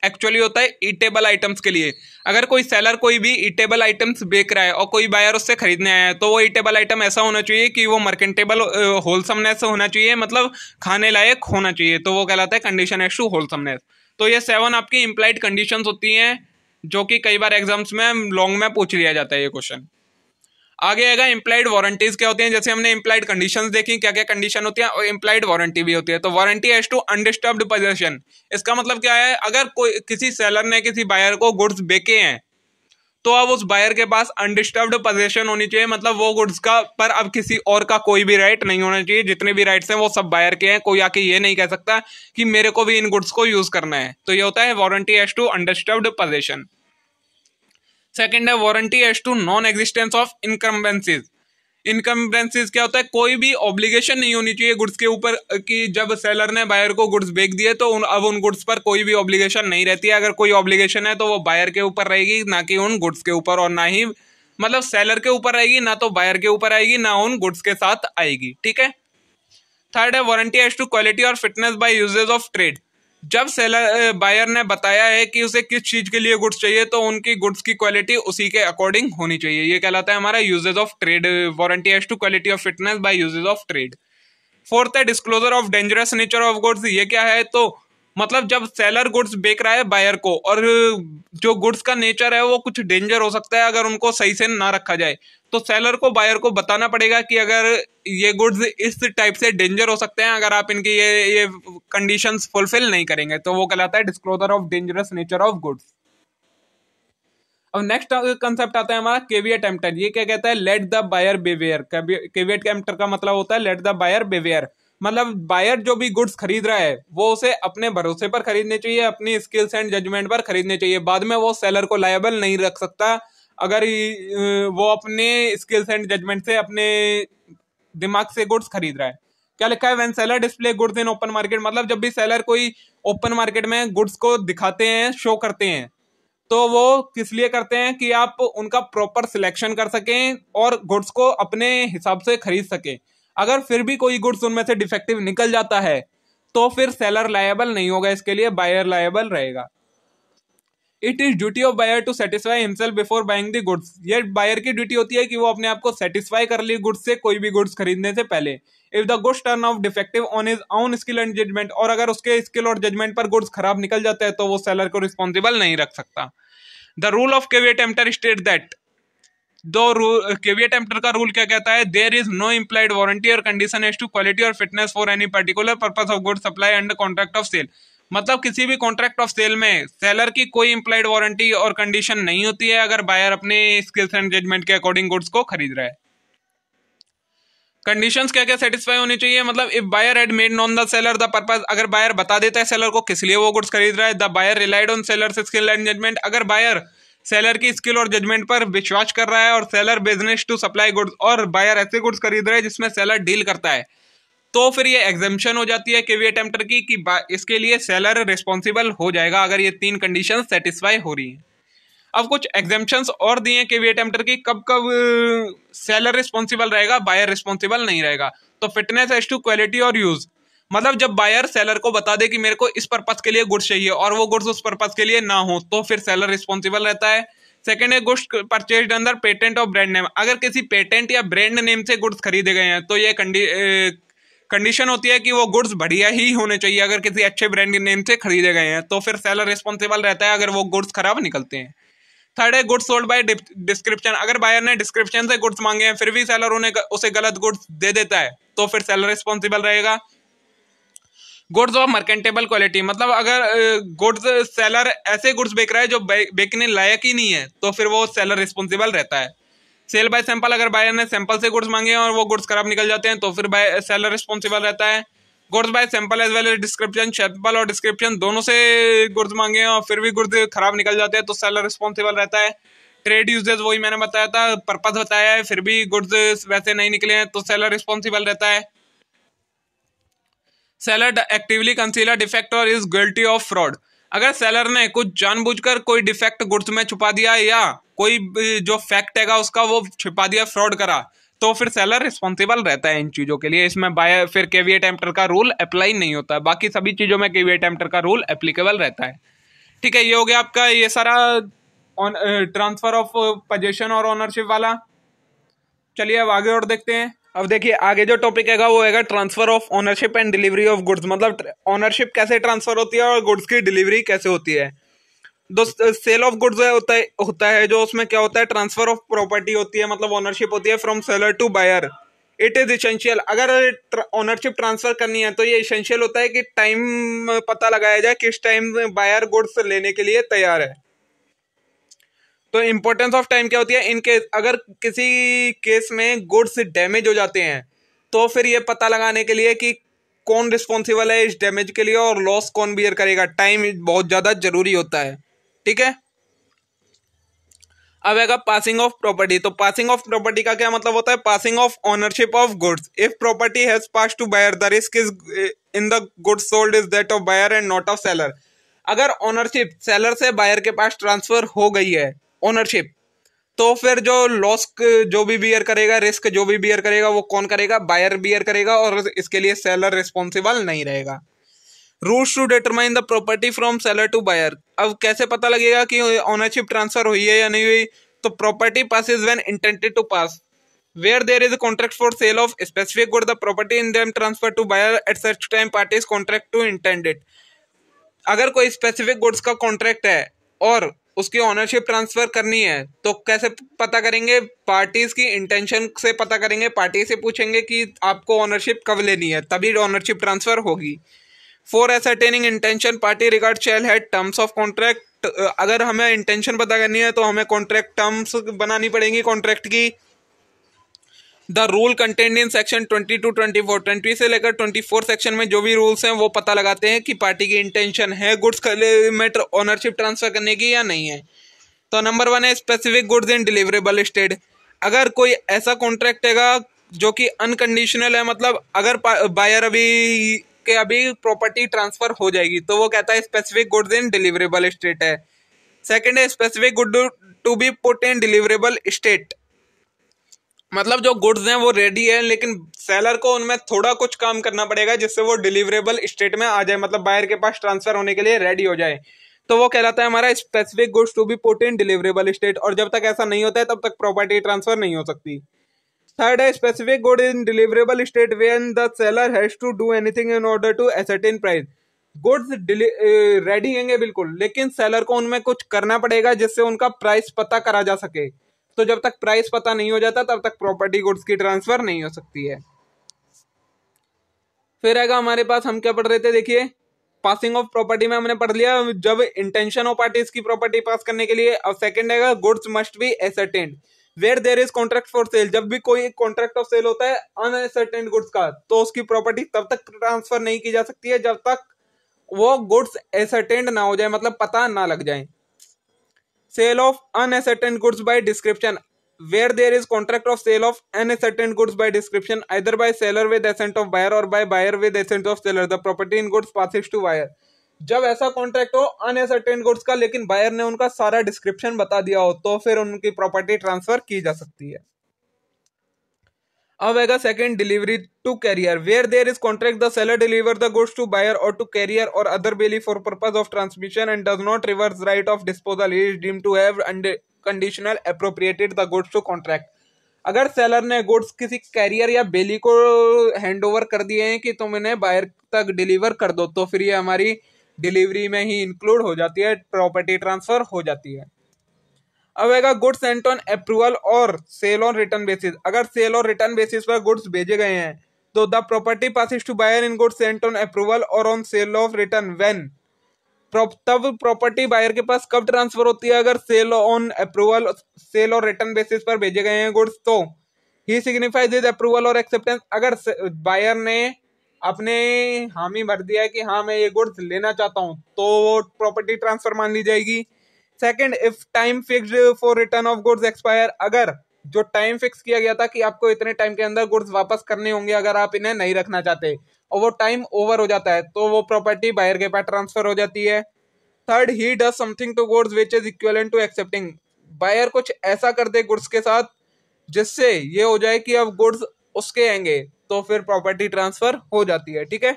एक्चुअली होता है ईटेबल आइटम्स के लिए अगर कोई सेलर कोई भी ईटेबल आइटम्स बेच रहा है और कोई बायर उससे खरीदने आया है तो वो ईटेबल आइटम ऐसा होना चाहिए कि वो मर्केंटेबल होलसमनेस होना चाहिए मतलब खाने लायक होना चाहिए तो वो कहलाता है कंडीशन एज टू होलसमनेस तो ये सेवन आपकी इम्प्लाइड कंडीशन होती हैं जो कि कई बार एग्जाम्स में लॉन्ग में पूछ लिया जाता है ये क्वेश्चन आगे आएगा इंप्लाइड वारंटीज क्या होती हैं जैसे हमने इंप्लाइड कंडीशंस देखी क्या क्या कंडीशन होती है और इंप्लाइड वारंटी भी होती है तो warranty as to undisturbed possession इसका मतलब क्या है अगर कोई किसी सेलर ने किसी बायर को गुड्स बेके हैं तो अब उस बायर के पास अनडिस्टर्ब्ड पोजेशन होनी चाहिए मतलब वो गुड्स का पर अब किसी और का कोई भी राइट नहीं होना चाहिए जितने भी राइट्स हैं वो सब बायर के हैं कोई आके ये नहीं कह सकता कि मेरे को भी इन गुड्स को यूज़ करना है तो ये होता है warranty as to undisturbed possession second है warranty as to non existence of encumbrances encumbrances क्या होता है कोई भी ऑब्लिगेशन नहीं होनी चाहिए गुड्स के ऊपर कि जब सेलर ने बायर को गुड्स बेच दिए तो उन, अब उन गुड्स पर कोई भी ऑब्लिगेशन नहीं रहती है अगर कोई ऑब्लिगेशन है तो वो बायर के ऊपर रहेगी ना कि उन गुड्स के ऊपर और ना ही मतलब सेलर के ऊपर आएगी ना तो बायर के ऊपर आएगी ना उन गुड्स के साथ आएगी ठीक है थर्ड है वारंटी एज टू क्वालिटी और fitness by usages of trade जब सेलर बायर ने बताया है कि उसे किस चीज़ के लिए गुड्स चाहिए तो उनकी गुड्स की क्वालिटी उसी के अकॉर्डिंग होनी चाहिए ये कहलाता है हमारा usages of trade warranty as to quality of fitness by usages of trade fourth है disclosure of dangerous nature of goods ये क्या है तो मतलब जब सेलर गुड्स बेच रहा है बायर को और जो गुड्स का नेचर है वो कुछ डेंजर हो सकता है अगर उनको सही से ना रखा जाए तो सेलर को बायर को बताना पड़ेगा कि अगर ये गुड्स इस टाइप से डेंजर हो सकते हैं अगर आप इनकी ये ये कंडीशन फुलफिल नहीं करेंगे तो वो कहलाता है disclosure of dangerous nature of goods अब नेक्स्ट कंसेप्ट आता है हमारा केवियट टेम्प्टर ये क्या कहता है let the buyer beware caveat emptor का मतलब होता है लेट द बायर बेवेयर मतलब बायर जो भी गुड्स खरीद रहा है वो उसे अपने भरोसे पर खरीदने चाहिए अपनी स्किल्स एंड जजमेंट पर खरीदने चाहिए बाद में वो सेलर को लायबल नहीं रख सकता अगर वो अपने स्किल्स एंड जजमेंट से अपने दिमाग से गुड्स खरीद रहा है क्या लिखा है when seller display goods in open market मतलब जब भी सेलर कोई ओपन मार्केट में गुड्स को दिखाते हैं शो करते हैं तो वो किस लिए करते हैं कि आप उनका प्रॉपर सिलेक्शन कर सकें और गुड्स को अपने हिसाब से खरीद सकें अगर फिर भी कोई गुड्स उनमें से डिफेक्टिव निकल जाता है तो फिर सेलर लायबल नहीं होगा इसके लिए बायर लायबल रहेगा it is duty of buyer to satisfy himself before buying the goods ये बायर की ड्यूटी होती है कि वो अपने आप को सेटिस्फाई कर ली गुड्स से कोई भी गुड्स खरीदने से पहले if the goods turn of defective on is on skill and judgment और अगर उसके स्किल और जजमेंट पर गुड्स खराब निकल जाते हैं तो वो सेलर को रिस्पॉन्सिबल नहीं रख सकता the rule of caveat emptor state that दो रूल केवियट एम्प्टर का रूल क्या कहता है there is no implied warranty और कंडीशन एज टू क्वालिटी और fitness for any particular purpose of good supply and contract of sale मतलब किसी भी कॉन्ट्रैक्ट ऑफ सेल में सेलर की कोई इंप्लाइड वारंटी और कंडीशन नहीं होती है अगर बायर अपने स्किल्स एंड जजमेंट के अकॉर्डिंग गुड्स को खरीद रहा है कंडीशंस क्या क्या सेटिस्फाई होनी चाहिए मतलब if buyer had made known the seller the purpose अगर बायर बता देता है सेलर को किस लिए वो गुड्स खरीद रहा है the buyer relied on seller skill and judgment अगर बायर सेलर की स्किल और जजमेंट पर विश्वास कर रहा है और seller business to supply goods और बायर ऐसे गुड्स खरीद रहा है जिसमें सेलर डील करता है तो फिर ये एग्जेम्पन हो जाती है केवी अटेम्प्टर की कि इसके लिए सेलर रिस्पॉन्सिबल हो जाएगा अगर ये तीन कंडीशन सेटिस्फाई हो रही हैं अब कुछ एग्जेम्पन्स और दिए हैं केवी अटेम्प्टर की कब कब सेलर रिस्पॉन्सिबल रहेगा बायर रिस्पॉन्सिबल नहीं रहेगा तो फिटनेस एज टू क्वालिटी और यूज़ मतलब जब बायर सेलर को बता दे कि मेरे को इस पर्पज के लिए गुड्स चाहिए और वो गुड्स उस पर्पज के लिए ना हो तो फिर सेलर रिस्पॉन्सिबल रहता है सेकेंड है गुड्स परचेज अंदर पेटेंट और ब्रांड नेम अगर किसी पेटेंट या ब्रांड नेम से गुड्स खरीदे गए हैं तो ये कंडी कंडीशन होती है कि वो गुड्स बढ़िया ही होने चाहिए अगर किसी अच्छे ब्रांड के नेम से खरीदे गए हैं तो फिर सेलर रिस्पॉन्सिबल रहता है अगर वो गुड्स खराब निकलते हैं थर्ड है गुड्स सोल्ड बाय डिस्क्रिप्शन अगर बायर ने डिस्क्रिप्शन से गुड्स मांगे हैं फिर भी सेलर उन्हें उसे गलत गुड्स दे देता है तो फिर सेलर रिस्पॉन्सिबल रहेगा गुड्स ऑफ मर्केंटेबल क्वालिटी मतलब अगर गुड्स सेलर ऐसे गुड्स बेच रहा है जो बेचने लायक ही नहीं है तो फिर वो सेलर रिस्पॉन्सिबल रहता है सेल बाय सैंपल अगर बायर ने सैंपल से गुड्स मांगे और वो गुड्स खराब निकल जाते हैं तो फिर बाय सेलर रिस्पॉन्सिबल रहता है goods by sample as well as description sample और डिस्क्रिप्शन दोनों से गुड्स मांगे और फिर भी गुड्स खराब निकल जाते हैं तो सेलर रिस्पॉन्सिबल रहता है ट्रेड यूजेज वही मैंने बताया था पर्पज बताया है फिर भी गुड्स वैसे नहीं निकले हैं तो सेलर रिस्पॉन्सिबल रहता है सेलर एक्टिवली कंसीलर डिफेक्ट और इज गिल्टी ऑफ फ्रॉड अगर सेलर ने कुछ जानबूझकर कोई डिफेक्ट गुड्स में छुपा दिया या कोई जो फैक्ट है उसका वो छुपा दिया फ्रॉड करा तो फिर सेलर रिस्पॉन्सिबल रहता है इन चीज़ों के लिए इसमें बाय फिर केवी अटेम्प्टर का रूल अप्लाई नहीं होता है बाकी सभी चीज़ों में केवी अटेम्प्टर का रूल एप्लीकेबल रहता है ठीक है ये हो गया आपका ये सारा ट्रांसफर ऑफ पोजेशन और ऑनरशिप वाला चलिए अब आगे और देखते हैं अब देखिए आगे जो टॉपिक है वो है transfer of ownership and delivery of goods मतलब ओनरशिप कैसे ट्रांसफर होती है और गुड्स की डिलीवरी कैसे होती है दोस्त सेल ऑफ गुड्स होता है होता है जो उसमें क्या होता है ट्रांसफर ऑफ प्रॉपर्टी होती है मतलब ओनरशिप होती है from seller to buyer it is essential अगर ओनरशिप ट्रांसफर करनी है तो ये इसेंशियल होता है कि टाइम पता लगाया जाए किस टाइम बायर गुड्स लेने के लिए तैयार है तो इंपॉर्टेंस ऑफ टाइम क्या होती है इनके अगर किसी केस में गुड्स डैमेज हो जाते हैं तो फिर ये पता लगाने के लिए कि कौन रिस्पॉन्सिबल है इस डैमेज के लिए और लॉस कौन बियर करेगा टाइम बहुत ज़्यादा जरूरी होता है ठीक है अब आएगा पासिंग ऑफ प्रॉपर्टी तो पासिंग ऑफ प्रॉपर्टी का क्या मतलब होता है passing of ownership of goods if property has pass to buyer the risk is in the goods sold is that of buyer and not of seller अगर ownership seller से buyer के पास transfer हो गई है ओनरशिप तो फिर जो लॉस जो भी बियर करेगा रिस्क जो भी बियर करेगा वो कौन करेगा बायर बियर करेगा और इसके लिए सेलर रिस्पॉन्सिबल नहीं रहेगा rules to determine the property from seller to buyer अब कैसे पता लगेगा कि ओनरशिप ट्रांसफर हुई है या नहीं हुई तो property pass is when intended to pass where there is contract for sale of specific good the property in in transfer to buyer at such time time contract to intended अगर कोई specific goods का contract है और उसकी ownership transfer करनी है तो कैसे पता करेंगे पार्टीज़ की इंटेंशन से पता करेंगे पार्टी से पूछेंगे कि आपको ओनरशिप कब लेनी है तभी ओनरशिप ट्रांसफ़र होगी for ascertaining intention party regard shall है टर्म्स ऑफ कॉन्ट्रैक्ट अगर हमें इंटेंशन पता करनी है तो हमें कॉन्ट्रैक्ट टर्म्स बनानी पड़ेंगी कॉन्ट्रैक्ट की the rule content in section twenty two twenty four twenty से लेकर ट्वेंटी फोर सेक्शन में जो भी रूल्स हैं वो पता लगाते हैं कि पार्टी की इंटेंशन है गुड्स में ओनरशिप ट्रांसफर करने की या नहीं है तो नंबर वन है specific goods in deliverable state अगर कोई ऐसा कॉन्ट्रैक्ट है जो कि अनकंडीशनल है मतलब अगर बायर अभी के अभी प्रॉपर्टी ट्रांसफर हो जाएगी तो वो कहता है specific goods in deliverable state है सेकेंड है specific good to be put in deliverable state मतलब जो गुड्स हैं वो रेडी है लेकिन सेलर को उनमें थोड़ा कुछ काम करना पड़ेगा जिससे वो डिलीवरेबल स्टेट में आ जाए मतलब बायर के पास ट्रांसफर होने के लिए रेडी हो जाए तो वो कहलाता है हमारा specific goods to be put in deliverable state और जब तक ऐसा नहीं होता है तब तक प्रॉपर्टी ट्रांसफर नहीं हो सकती थर्ड है specific good in deliverable state when the seller has to do anything in order to ascertain price goods ready होंगे बिल्कुल लेकिन सेलर को उनमें कुछ करना पड़ेगा जिससे उनका प्राइस पता करा जा सके तो जब तक प्राइस पता नहीं हो जाता तब तक प्रॉपर्टी गुड्स की ट्रांसफर नहीं हो सकती है फिर आएगा हमारे पास हम क्या पढ़ रहे थे देखिए पासिंग ऑफ प्रॉपर्टी में हमने पढ़ लिया जब इंटेंशन ऑफ पार्टीज की प्रॉपर्टी पास करने के लिए अब सेकंड आएगा goods must be ascertained where there is contract for sale जब भी कोई कॉन्ट्रैक्ट ऑफ सेल होता है अनसर्टेन गुड्स का तो उसकी प्रॉपर्टी तब तक ट्रांसफर नहीं की जा सकती है जब तक वो गुड्स एसरटेंड ना हो जाए मतलब पता ना लग जाए sale of unascertained goods by description where there is contract of sale of unascertained goods by description either by seller with assent of buyer or by buyer with assent of seller the property in goods passes to buyer जब ऐसा contract हो अनएसर्टेन goods का लेकिन buyer ने उनका सारा description बता दिया हो तो फिर उनकी प्रॉपर्टी ट्रांसफर की जा सकती है अब आएगा second delivery to carrier where there is contract the seller deliver the goods to buyer और टू कैरियर और other bailee for purpose of transmission and does not reserve right of disposal is deem to have conditional appropriated the goods to contract अगर seller ने goods किसी carrier या bailee को hand over कर दिए हैं कि तुम इन्हें बायर तक डिलीवर कर दो तो फिर ये हमारी डिलीवरी में ही इंक्लूड हो जाती है प्रॉपर्टी ट्रांसफर हो जाती है अब आएगा गुड्स सेंट ऑन अप्रूवल और सेल ऑन रिटर्न बेसिस अगर सेल और रिटर्न बेसिस पर गुड्स भेजे गए हैं तो the property passes to buyer in goods sent on approval और on sale of return when तब प्रॉपर्टी बायर के पास कब ट्रांसफर होती है अगर सेल ऑन अप्रूवल सेल और रिटर्न बेसिस पर भेजे गए हैं गुड्स तो ही सिग्निफाइज इज अप्रूवल और एक्सेप्टेंस अगर बायर ने अपने हामी भर दिया है कि हाँ मैं ये गुड्स लेना चाहता हूँ तो वो प्रॉपर्टी ट्रांसफर मान ली जाएगी second if time fixed for return of goods expire अगर जो टाइम फिक्स किया गया था कि आपको इतने टाइम के अंदर गुड्स वापस करने होंगे अगर आप इन्हें नहीं रखना चाहते और वो टाइम ओवर हो जाता है तो वो प्रॉपर्टी बायर के पास ट्रांसफर हो जाती है third he does something to goods which is equivalent to accepting buyer कुछ ऐसा कर दे गुड्स के साथ जिससे ये हो जाए कि अब गुड्स उसके आएंगे तो फिर प्रॉपर्टी ट्रांसफर हो जाती है ठीक है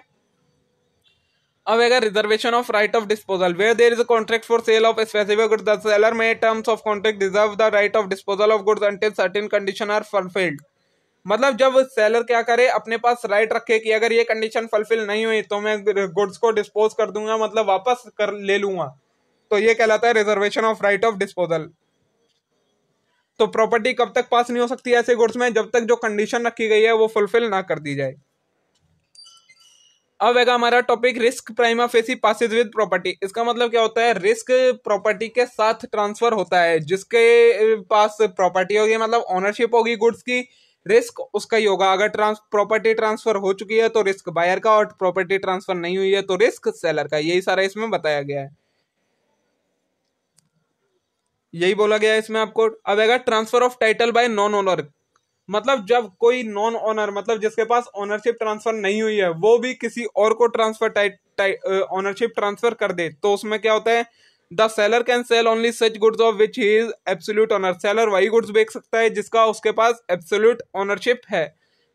अब अगर reservation of right of disposal where there is a contract for sale of specific goods the seller may terms of contract reserve the right of disposal of goods until certain condition are fulfilled मतलब जब seller क्या करे अपने पास right रखे कि अगर ये condition fulfil नहीं हुई तो मैं गुड्स को डिस्पोज कर दूंगा मतलब वापस कर ले लूंगा तो ये कहलाता है reservation of right of disposal तो प्रॉपर्टी कब तक पास नहीं हो सकती ऐसे गुड्स में जब तक जो कंडीशन रखी गई है वो फुलफिल ना कर दी जाए अब है हमारा टॉपिक रिस्क ऑफ एसी पासिस विद प्रॉपर्टी इसका मतलब क्या होता है रिस्क प्रॉपर्टी के साथ ट्रांसफर होता है जिसके पास प्रॉपर्टी होगी मतलब ओनरशिप होगी गुड्स की रिस्क उसका ही होगा अगर ट्रांस प्रॉपर्टी ट्रांसफर हो चुकी है तो रिस्क बायर का और प्रॉपर्टी ट्रांसफर नहीं हुई है तो रिस्क सेलर का यही सारा इसमें बताया गया है यही बोला गया है इसमें आपको अब है transfer of title by non owner मतलब जब कोई नॉन ऑनर मतलब जिसके पास ऑनरशिप ट्रांसफर नहीं हुई है वो भी किसी और को ट्रांसफर ऑनरशिप ट्रांसफर कर दे तो उसमें क्या होता है the seller can sell only such goods of which he is absolute owner seller वही गुड्स बेच सकता है जिसका उसके पास एब्सोल्यूट ऑनरशिप है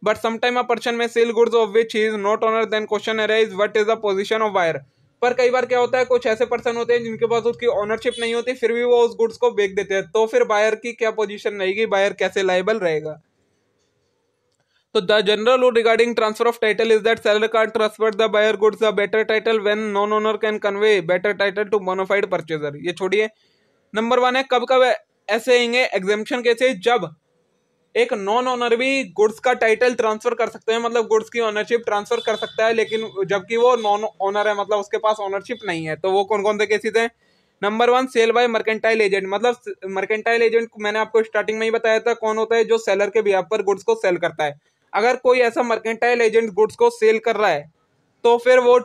but sometime a person may sell goods of which he is not owner then question what is the position of buyer पर कई बार क्या होता है कुछ ऐसे पर्सन होते हैं जिनके पास उसकी ओनरशिप नहीं होती फिर भी वो उस गुड्स को बेच देते हैं तो फिर बायर की क्या पोजीशन रहेगी बायर कैसे लाइबल रहेगा तो the general rule regarding transfer of title is that seller can't transfer the buyer goods the better title when non owner can convey better title to modified ये छोड़िए number one है कब कब ऐसे आएंगे एग्जामेशन कैसे जब एक नॉन ओनर भी गुड्स का टाइटल ट्रांसफर कर सकते हैं मतलब गुड्स की ओनरशिप ट्रांसफर कर सकता है लेकिन जबकि वो नॉन ओनर है मतलब उसके पास ऑनरशिप नहीं है तो वो कौन कौन से केसेस हैं number one sale by mercantile agent मतलब मर्केंटाइल एजेंट मैंने आपको स्टार्टिंग में ही बताया था कौन होता है जो सेलर के बिहार पर गुड्स को सेल करता है अगर कोई ऐसा मर्केंटाइल एजेंट गुड्स को सेल कर रहा है तो फिर वो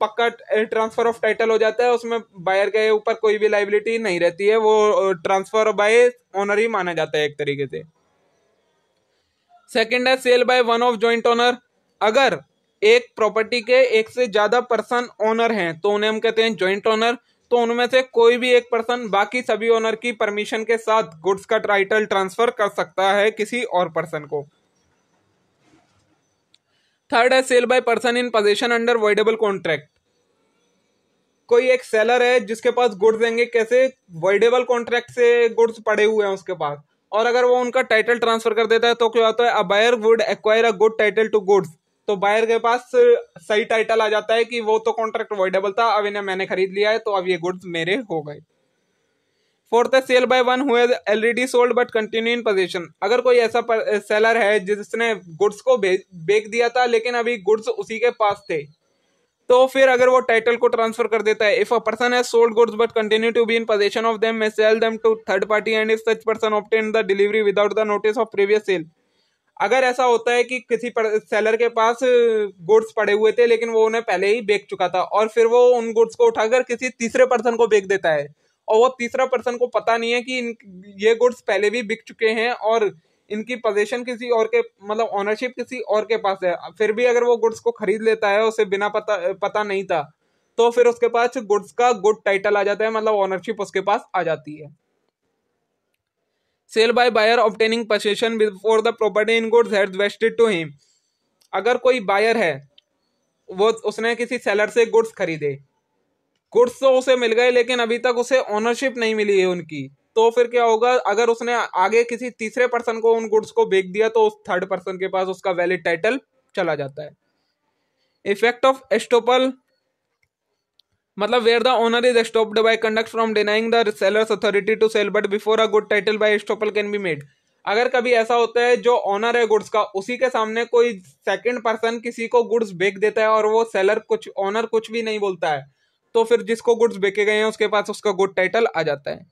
पक्का ट्रांसफर ऑफ टाइटल हो जाता है उसमें बायर के ऊपर कोई भी लाइबिलिटी नहीं रहती है वो ट्रांसफर बाय ऑनर ही माना जाता है एक तरीके से सेकंड है sale by one of joint owner अगर एक प्रॉपर्टी के एक से ज्यादा पर्सन ओनर हैं तो उन्हें हम कहते हैं जॉइंट ओनर तो उनमें से कोई भी एक पर्सन बाकी सभी ओनर की परमिशन के साथ गुड्स का टाइटल ट्रांसफर कर सकता है किसी और पर्सन को थर्ड है sale by person in possession under voidable contract कोई एक सेलर है जिसके पास गुड्स देंगे कैसे वर्डेबल कॉन्ट्रैक्ट से गुड्स पड़े हुए हैं उसके पास और अगर वो उनका टाइटल ट्रांसफर कर देता है तो क्या होता है a buyer would acquire a good title to goods तो बायर के पास सही टाइटल आ जाता है कि वो तो कॉन्ट्रैक्ट वर्डेबल था अब इन्हें मैंने खरीद लिया है तो अब ये गुड्स मेरे हो गए फोर्थ है sale by one who already sold but continue in position अगर कोई ऐसा सेलर है जिसने गुड्स को बेच दिया था लेकिन अभी गुड्स उसी के पास थे तो फिर अगर वो टाइटल को ट्रांसफर कर देता है if a person has sold goods but continue to be in position of them may sell them to third party and if such person obtain the delivery without the notice of previous sale अगर ऐसा होता है कि किसी seller के पास goods पड़े हुए थे लेकिन वो उन्हें पहले ही बेच चुका था और फिर वो उन गुड्स को उठाकर किसी तीसरे पर्सन को बेच देता है और वो तीसरा पर्सन को पता नहीं है कि इन ये गुड्स पहले भी बिक चुके हैं और इनकी पोजीशन किसी और के मतलब ऑनरशिप किसी और के पास है फिर भी अगर वो गुड्स को खरीद लेता है उसे बिना पता पता नहीं था तो फिर उसके पास गुड्स का गुड टाइटल आ जाता है मतलब ऑनरशिप उसके पास आ जाती है sale by buyer obtaining position before the property in goods had vested to him अगर कोई बायर है वो उसने किसी सेलर से गुड्स खरीदे गुड्स तो उसे मिल गए लेकिन अभी तक उसे ओनरशिप नहीं मिली है उनकी तो फिर क्या होगा अगर उसने आगे किसी तीसरे पर्सन को उन गुड्स को बेच दिया तो उस थर्ड पर्सन के पास उसका वैलिड टाइटल चला जाता है इफेक्ट ऑफ एस्टोपल मतलब where the owner is stopped by conduct from denying the seller's authority to sell but before a good title by estoppel can be made अगर कभी ऐसा होता है जो ऑनर है गुड्स का उसी के सामने कोई सेकंड पर्सन किसी को गुड्स बेच देता है और वो सेलर कुछ ऑनर कुछ भी नहीं बोलता है तो फिर जिसको गुड्स बेचे गए हैं उसके पास उसका गुड टाइटल आ जाता है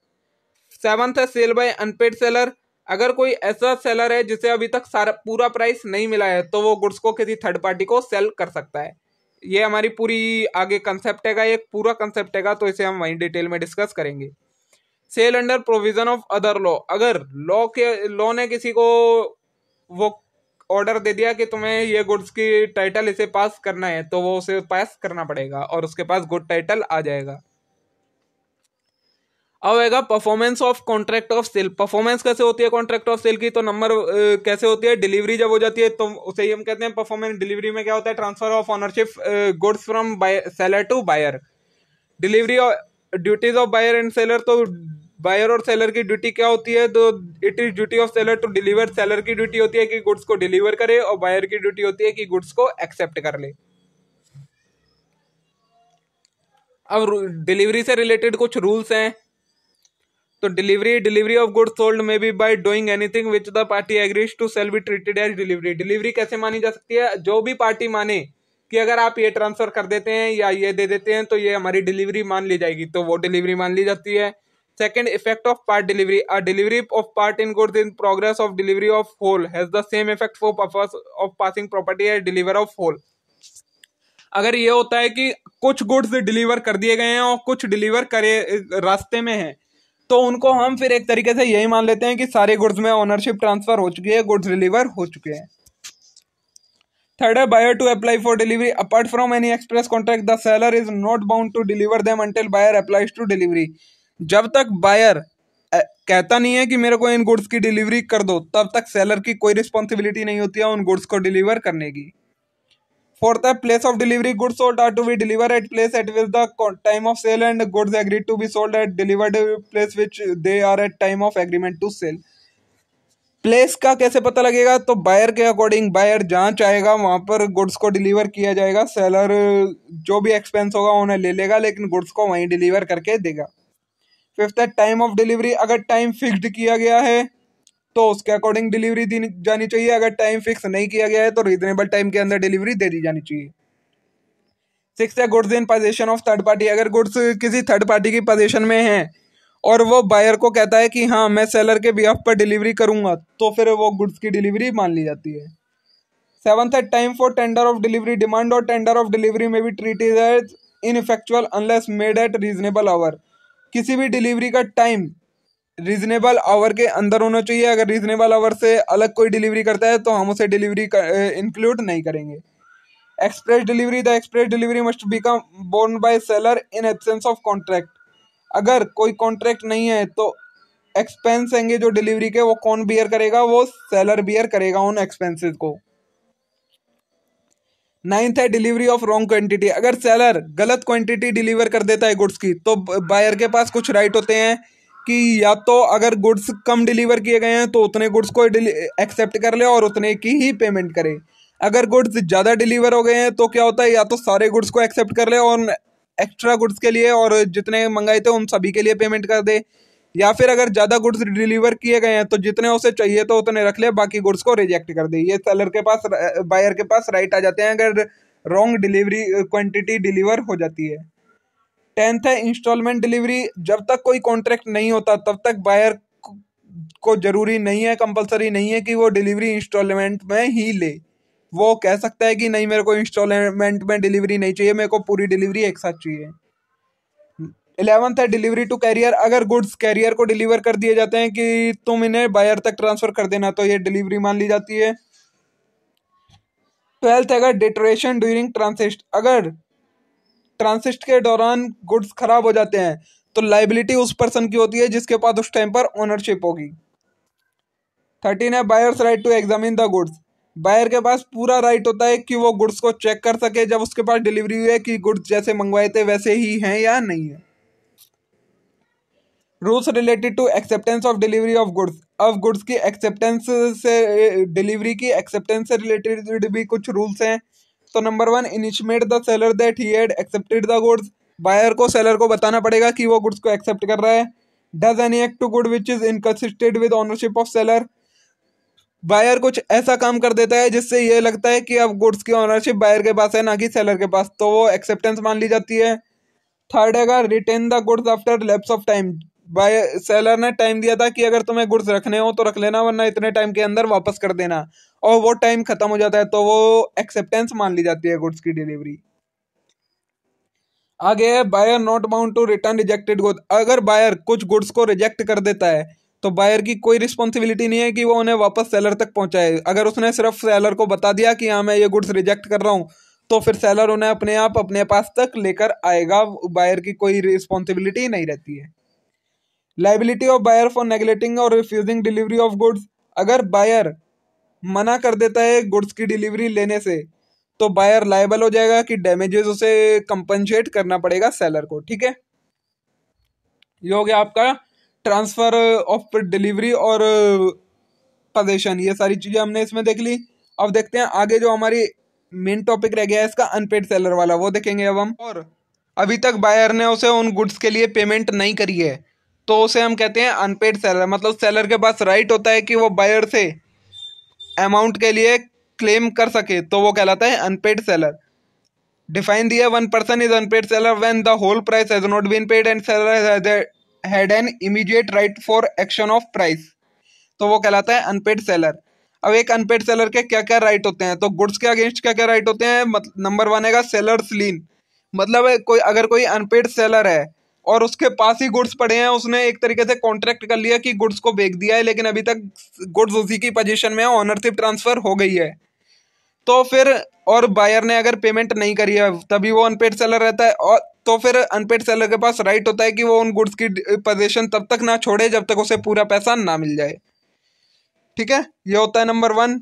सेवंथ है सेल बाय अनपेड सेलर अगर कोई ऐसा सेलर है जिसे अभी तक सारा पूरा प्राइस नहीं मिला है तो वो गुड्स को किसी थर्ड पार्टी को सेल कर सकता है ये हमारी पूरी आगे कंसेप्ट है एक पूरा कंसेप्ट है तो इसे हम वहीं डिटेल में डिस्कस करेंगे sale under provision of other law अगर लॉ के लॉ ने किसी को वो ऑर्डर दे दिया कि तुम्हें ये गुड्स की टाइटल इसे पास करना है तो वो उसे पास करना पड़ेगा और उसके पास गुड टाइटल आ जाएगा अब आएगा performance of contract of sale performance कैसे होती है कॉन्ट्रैक्ट ऑफ सेल की तो नंबर कैसे होती है डिलीवरी जब हो जाती है तो उसे ही हम कहते हैं परफॉर्मेंस डिलीवरी में क्या होता है transfer of ownership goods from seller to buyer delivery duties of buyer and seller तो बायर और सेलर की ड्यूटी क्या होती है तो it is duty of seller to deliver seller की ड्यूटी होती है कि गुड्स को डिलीवर करे और बायर की ड्यूटी होती है कि गुड्स को एक्सेप्ट कर ले अब डिलीवरी से रिलेटेड कुछ रूल्स हैं तो delivery delivery of goods sold may be by doing anything which the party agrees to sell be treated as delivery delivery कैसे मानी जा सकती है जो भी पार्टी माने कि अगर आप ये ट्रांसफर कर देते हैं या ये दे देते हैं तो ये हमारी डिलीवरी मान ली जाएगी तो वो डिलीवरी मान ली जाती है second effect of part delivery a delivery of part in goods in progress of delivery of whole has the same effect for purpose of passing property as deliver of whole अगर ये होता है कि कुछ गुड्स डिलीवर कर दिए गए हैं और कुछ डिलीवर करे रास्ते में हैं तो उनको हम फिर एक तरीके से यही मान लेते हैं कि सारे गुड्स में ओनरशिप ट्रांसफर हो चुकी है गुड्स डिलीवर हो चुके हैं थर्ड है buyer to apply for delivery apart from any express contract the seller is not bound to deliver them until buyer applies to delivery जब तक बायर कहता नहीं है कि मेरे को इन गुड्स की डिलीवरी कर दो तब तक सेलर की कोई रिस्पॉन्सिबिलिटी नहीं होती है उन गुड्स को डिलीवर करने की फोर्थ है place of delivery goods sold are to be deliver at place at which the time of sale and goods agree to be sold at delivered place which they are at time of agreement to sell place का कैसे पता लगेगा तो buyer के according buyer जहाँ चाहेगा वहाँ पर गुड्स को डिलीवर किया जाएगा सेलर जो भी एक्सपेंस होगा उन्हें ले लेगा लेकिन गुड्स को वहीं डिलीवर करके देगा फिफ्थ है टाइम ऑफ डिलीवरी अगर टाइम फिक्स्ड किया गया है तो उसके अकॉर्डिंग डिलीवरी दी जानी चाहिए अगर टाइम फिक्स नहीं किया गया है तो रीजनेबल टाइम के अंदर डिलीवरी दे दी जानी चाहिए सिक्स है goods in position of third party अगर गुड्स किसी थर्ड पार्टी की पोजिशन में है और वो बायर को कहता है कि हाँ मैं सेलर के बिहाफ पर डिलीवरी करूँगा तो फिर वो गुड्स की डिलीवरी मान ली जाती है सेवन्थ है time for tender of delivery demand और टेंडर ऑफ डिलीवरी में भी treat is ineffectual unless made at reasonable hour किसी भी डिलीवरी का टाइम रीजनेबल आवर के अंदर होना चाहिए अगर रीजनेबल आवर से अलग कोई डिलीवरी करता है तो हम उसे डिलीवरी इंक्लूड नहीं करेंगे express delivery the express delivery must become borne by seller in absence of contract अगर कोई कॉन्ट्रैक्ट नहीं है तो एक्सपेंस होंगे जो डिलीवरी के वो कौन बियर करेगा वो सेलर बियर करेगा उन एक्सपेंसेस को नाइन्थ है डिलीवरी ऑफ रॉन्ग क्वांटिटी अगर सेलर गलत क्वांटिटी डिलीवर कर देता है गुड्स की तो बायर के पास कुछ राइट होते हैं कि या तो अगर गुड्स कम डिलीवर किए गए हैं तो उतने गुड्स को एक्सेप्ट कर ले और उतने की ही पेमेंट करे अगर गुड्स ज़्यादा डिलीवर हो गए हैं तो क्या होता है या तो सारे गुड्स को एक्सेप्ट कर ले और एक्स्ट्रा गुड्स के लिए और जितने मंगाए थे उन सभी के लिए पेमेंट कर दे या फिर अगर ज़्यादा गुड्स डिलीवर किए गए हैं तो जितने उसे चाहिए तो उतने रख ले बाकी गुड्स को रिजेक्ट कर दे ये सेलर के पास बायर के पास राइट आ जाते हैं अगर रॉन्ग डिलीवरी क्वांटिटी डिलीवर हो जाती है टेंथ है इंस्टॉलमेंट डिलीवरी जब तक कोई कॉन्ट्रैक्ट नहीं होता तब तक बायर को जरूरी नहीं है कंपलसरी नहीं है कि वो डिलीवरी इंस्टॉलमेंट में ही ले वो कह सकता है कि नहीं मेरे को इंस्टॉलमेंट में डिलीवरी नहीं चाहिए मेरे को पूरी डिलीवरी एक साथ चाहिए इलेवंथ है डिलीवरी टू कैरियर अगर गुड्स कैरियर को डिलीवर कर दिए जाते हैं कि तुम इन्हें बायर तक ट्रांसफर कर देना तो ये डिलीवरी मान ली जाती है ट्वेल्थ अगर डिटोरेशन ड्यूरिंग ट्रांसिस्ट अगर ट्रांसिस्ट के दौरान गुड्स खराब हो जाते हैं तो लाइबिलिटी उस पर्सन की होती है जिसके पास उस टाइम पर ओनरशिप होगी थर्टीन है buyer's right to examine the goods buyer के पास पूरा राइट होता है कि वो गुड्स को चेक कर सके जब उसके पास डिलीवरी हुई है कि गुड्स जैसे मंगवाए थे वैसे ही हैं या नहीं है rules related to acceptance of delivery of goods अब गुड्स की एक्सेप्टेंस से डिलीवरी की एक्सेप्टेंस से रिलेटेड भी कुछ रूल्स हैं तो number one intimate the seller that he had accepted the goods buyer को सेलर को बताना पड़ेगा कि वो गुड्स को एक्सेप्ट कर रहा है does any act to good which is inconsistent with ownership of seller buyer कुछ ऐसा काम कर देता है जिससे ये लगता है कि अब गुड्स की ऑनरशिप बायर के पास है ना कि सेलर के पास तो वो एक्सेप्टेंस मान ली जाती है थर्ड है retain the goods after lapse of time by seller ने टाइम दिया था कि अगर तुम्हें गुड्स रखने हो तो रख लेना वरना इतने टाइम के अंदर वापस कर देना और वो टाइम खत्म हो जाता है तो वो एक्सेप्टेंस मान ली जाती है गुड्स की डिलीवरी आगे है buyer not bound to return rejected good अगर बायर कुछ गुड्स को रिजेक्ट कर देता है तो बायर की कोई रिस्पॉन्सिबिलिटी नहीं है कि वो उन्हें वापस सेलर तक पहुंचाए अगर उसने सिर्फ सेलर को बता दिया कि हाँ मैं ये गुड्स रिजेक्ट कर रहा हूँ तो फिर सेलर उन्हें अपने आप अपने पास तक लेकर आएगा बायर की कोई रिस्पॉन्सिबिलिटी नहीं रहती है liability of buyer for neglecting और refusing delivery of goods buyer बायर मना कर देता है गुड्स की डिलीवरी लेने से तो बायर लाइबल हो जाएगा कि डैमेजेस उसे कंपनसेट करना पड़ेगा सेलर को ठीक है ये हो गया आपका ट्रांसफ़र ऑफ डिलीवरी और पजेशन ये सारी चीज़ें हमने इसमें देख ली अब देखते हैं आगे जो हमारी मेन टॉपिक रह गया है इसका अनपेड सेलर वाला वो देखेंगे अब हम और अभी तक बायर ने उसे उन गुड्स के लिए पेमेंट नहीं करी है तो उसे हम कहते हैं अनपेड सेलर मतलब सेलर के पास राइट होता है कि वो बायर से अमाउंट के लिए क्लेम कर सके तो वो कहलाता है अनपेड सेलर डिफाइन दिया one person is unpaid seller when the whole price has not been paid and seller had an immediate right for action of price तो वो कहलाता है अनपेड सेलर अब एक अनपेड सेलर के क्या क्या राइट होते हैं तो गुड्स के अगेंस्ट क्या क्या राइट होते हैं मतलब नंबर वन है सेलर्स लीन मतलब कोई अगर कोई अनपेड सेलर है और उसके पास ही गुड्स पड़े हैं उसने एक तरीके से कॉन्ट्रैक्ट कर लिया कि गुड्स को बेच दिया है लेकिन अभी तक गुड्स उसी की पोजीशन में है ऑनरशिप ट्रांसफ़र हो गई है तो फिर और बायर ने अगर पेमेंट नहीं करी है तभी वो अनपेड सेलर रहता है और तो फिर अनपेड सेलर के पास राइट होता है कि वो उन गुड्स की पोजिशन तब तक ना छोड़े जब तक उसे पूरा पैसा ना मिल जाए ठीक है ये होता है नंबर वन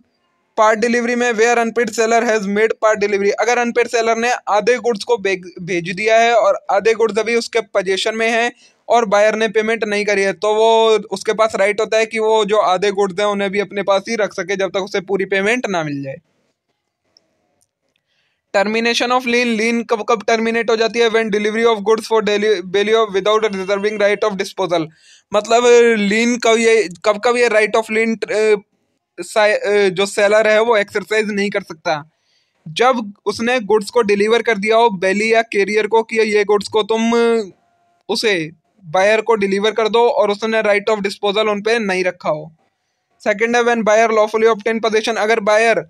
पार्ट डिलीवरी में where unpaid seller has made part delivery अगर अनपेड सेलर ने आधे गुड्स को भेज दिया है और आधे गुड्स अभी उसके पोजेशन में है और बायर ने पेमेंट नहीं करी है तो वो उसके पास राइट होता है कि वो जो आधे गुड्स हैं उन्हें भी अपने पास ही रख सके जब तक उसे पूरी पेमेंट ना मिल जाए टर्मिनेशन ऑफ लीन लीन कब कब टर्मिनेट हो जाती है when delivery of goods for daily without reserving right of disposal मतलब लीन कब ये कब कब ये राइट ऑफ लीन जो सेलर है वो एक्सरसाइज नहीं कर सकता जब उसने गुड्स को डिलीवर कर दिया हो बेली या कैरियर को कि ये गुड्स को तुम उसे बायर को डिलीवर कर दो और उसने राइट ऑफ डिस्पोजल उन पर नहीं रखा हो सेकेंड है when buyer lawfully obtain position अगर बायर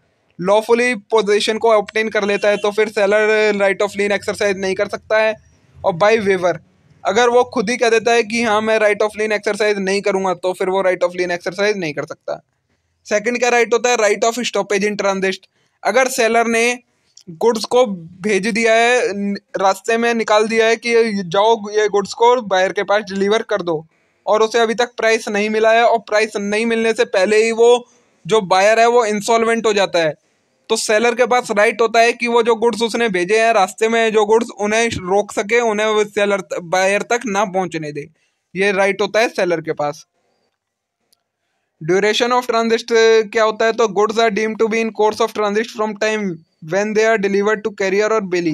लॉफुली पोजिशन को ऑप्टेन कर लेता है तो फिर seller right of lien exercise नहीं कर सकता है और बाई वेवर अगर वो खुद ही कह देता है कि हाँ मैं राइट ऑफ लीन एक्सरसाइज नहीं करूँगा तो फिर वो राइट ऑफ लीन एक्सरसाइज नहीं कर सकता सेकंड क्या राइट होता है right of stoppage in transit अगर सेलर ने गुड्स को भेज दिया है रास्ते में निकाल दिया है कि जाओ ये गुड्स को बायर के पास डिलीवर कर दो और उसे अभी तक प्राइस नहीं मिला है और प्राइस नहीं मिलने से पहले ही वो जो बायर है वो इंसॉल्वेंट हो जाता है तो सेलर के पास राइट होता है कि वो जो गुड्स उसने भेजे हैं रास्ते में जो गुड्स उन्हें रोक सके उन्हें सेलर बायर तक ना पहुंचने दे ये राइट होता है सेलर के पास ड्यूरेशन ऑफ ट्रांजिस्ट क्या होता है तो goods are deem to be in course of transit from time when they are delivered to carrier और बेली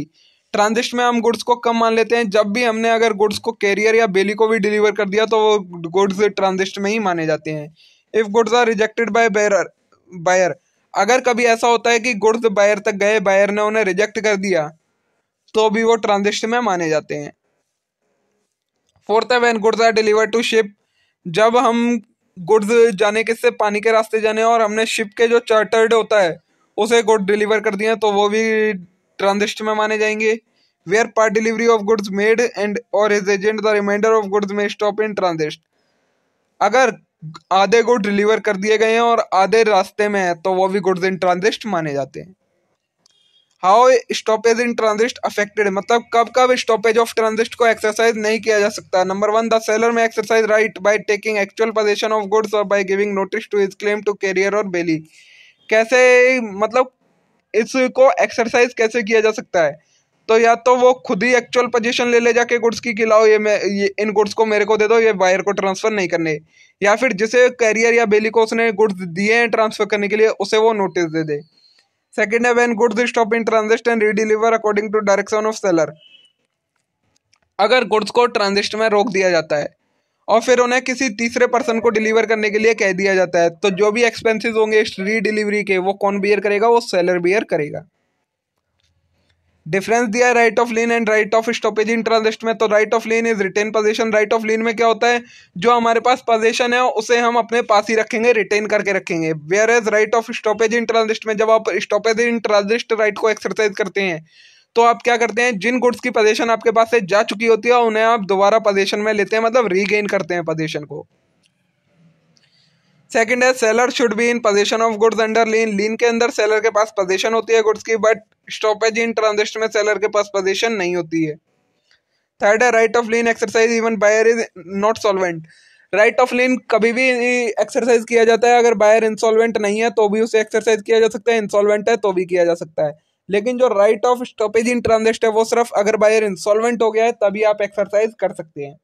ट्रांजिस्ट में हम गुड्स को कम मान लेते हैं जब भी हमने अगर गुड्स को कैरियर या बेली को भी डिलीवर कर दिया तो वो गुड्स ट्रांजिस्ट में ही माने जाते हैं if goods are rejected by buyer buyer अगर कभी ऐसा होता है कि गुड्स बायर तक गए बायर ने उन्हें रिजेक्ट कर दिया तो भी वो ट्रांजिस्ट में माने जाते हैं फोर्थ है when goods are deliver to ship जब हम गुड्स जाने से पानी के रास्ते जाने और हमने शिप के जो चार्टर्ड होता है उसे गुड डिलीवर कर दिया तो वो भी ट्रांजिस्ट में माने जाएंगे where part delivery of goods made and और is agent the remainder of goods may stop in transit अगर आधे गुड डिलीवर कर दिए गए हैं और आधे रास्ते में है तो वो भी गुड्स इन ट्रांजिस्ट माने जाते हैं how stoppage in transit affected मतलब कब कब स्टॉपेज ऑफ ट्रांजिस्ट को एक्सरसाइज नहीं किया जा सकता number one the seller may exercise right by taking actual position of goods और by giving notice to his claim to carrier और बेली कैसे मतलब इसको एक्सरसाइज कैसे किया जा सकता है तो या तो वो खुद ही एक्चुअल पोजीशन ले ले जाके गुड्स की खिलाओ ये मैं ये इन गुड्स को मेरे को दे दो ये बायर को ट्रांसफ़र नहीं करने या फिर जिसे कैरियर या बेली को उसने गुड्स दिए हैं ट्रांसफ़र करने के लिए उसे वो नोटिस दे दे Second, when goods stop in transit and redeliver according to direction of seller. अगर गुड्स को ट्रांजिस्ट में रोक दिया जाता है और फिर उन्हें किसी तीसरे पर्सन को डिलीवर करने के लिए कह दिया जाता है तो जो भी एक्सपेंसेस होंगे री डिलीवरी के वो कौन बियर करेगा वो सेलर बियर करेगा डिफरेंस दिया है right of lien and right of stoppage in में तो right of lien is retain possession right of lien में क्या होता है जो हमारे पास पोजेशन है उसे हम अपने पास ही रखेंगे रिटेन करके रखेंगे whereas right of stoppage in में जब आप स्टॉपेज इन राइट को एक्सरसाइज करते हैं तो आप क्या करते हैं जिन गुड्स की पोजेशन आपके पास से जा चुकी होती है उन्हें आप दोबारा पोजेशन में लेते हैं मतलब रीगेन करते हैं पोजेशन को सेकेंड है seller should be in position of goods under lien lien के अंदर सेलर के पास पोजेशन होती है गुड्स की बट स्टॉपेज इन ट्रांजेक्शन में सेलर के पास पोजीशन नहीं होती है थर्ड है right of lien exercise even buyer is not solvent right of lien कभी भी एक्सरसाइज किया जाता है अगर बायर इंसॉल्वेंट नहीं है तो भी उसे एक्सरसाइज किया जा सकता है इंसॉल्वेंट है तो भी किया जा सकता है लेकिन जो right of stoppage in transaction है वो सिर्फ अगर बायर इंसॉल्वेंट हो गया है तभी आप एक्सरसाइज कर सकते हैं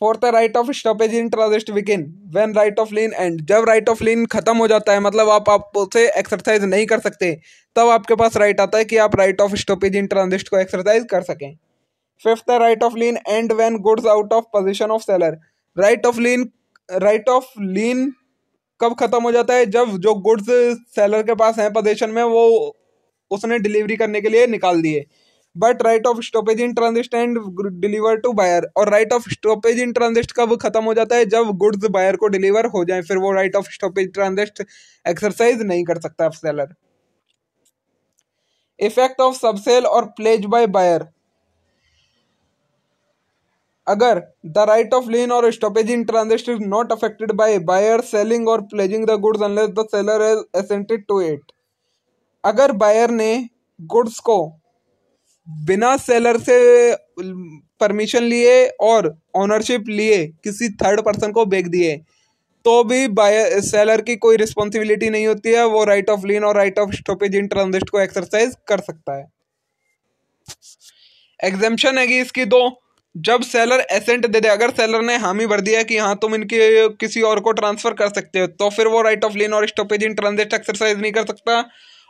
for the right of stoppage in transit begin when right of lien end जब राइट ऑफ लीन खत्म हो जाता है मतलब आप आप उसे एक्सरसाइज नहीं कर सकते तब आपके पास राइट आता है कि आप right of stoppage in transit को एक्सरसाइज कर सकें फिफ्थ है right of lien and when goods out of position of seller right of lien right of lien कब खत्म हो जाता है जब जो गुड्स सेलर के पास हैं पोजिशन में वो उसने डिलीवरी करने के लिए निकाल दिए but right of stoppage in transit and deliver to buyer और right of stoppage in transit कब खत्म हो जाता है जब गुड्स बायर को डिलीवर हो जाए फिर वो right of stoppage transit exercise नहीं कर सकता सेलर इफेक्ट ऑफ सबसेल और प्लेज बाय बायर अगर द राइट ऑफ लीन और stoppage in transit is not affected by buyer selling और pledging the goods unless the seller has assented to it अगर buyer ने goods को बिना seller से permission लिए और ओनरशिप लिए किसी थर्ड पर्सन को बेच दिए तो भी बायर सेलर की कोई रिस्पॉन्सिबिलिटी नहीं होती है वो राइट ऑफ लीन और right of stoppage in transit को एक्सरसाइज कर सकता है एग्जाम्शन है कि इसकी दो जब सेलर एसेंट दे दे अगर सेलर ने हामी भर दिया कि हाँ तुम इनके किसी और को ट्रांसफर कर सकते हो तो फिर वो राइट ऑफ लीन और स्टॉपेज इन ट्रांजेक्ट एक्सरसाइज नहीं कर सकता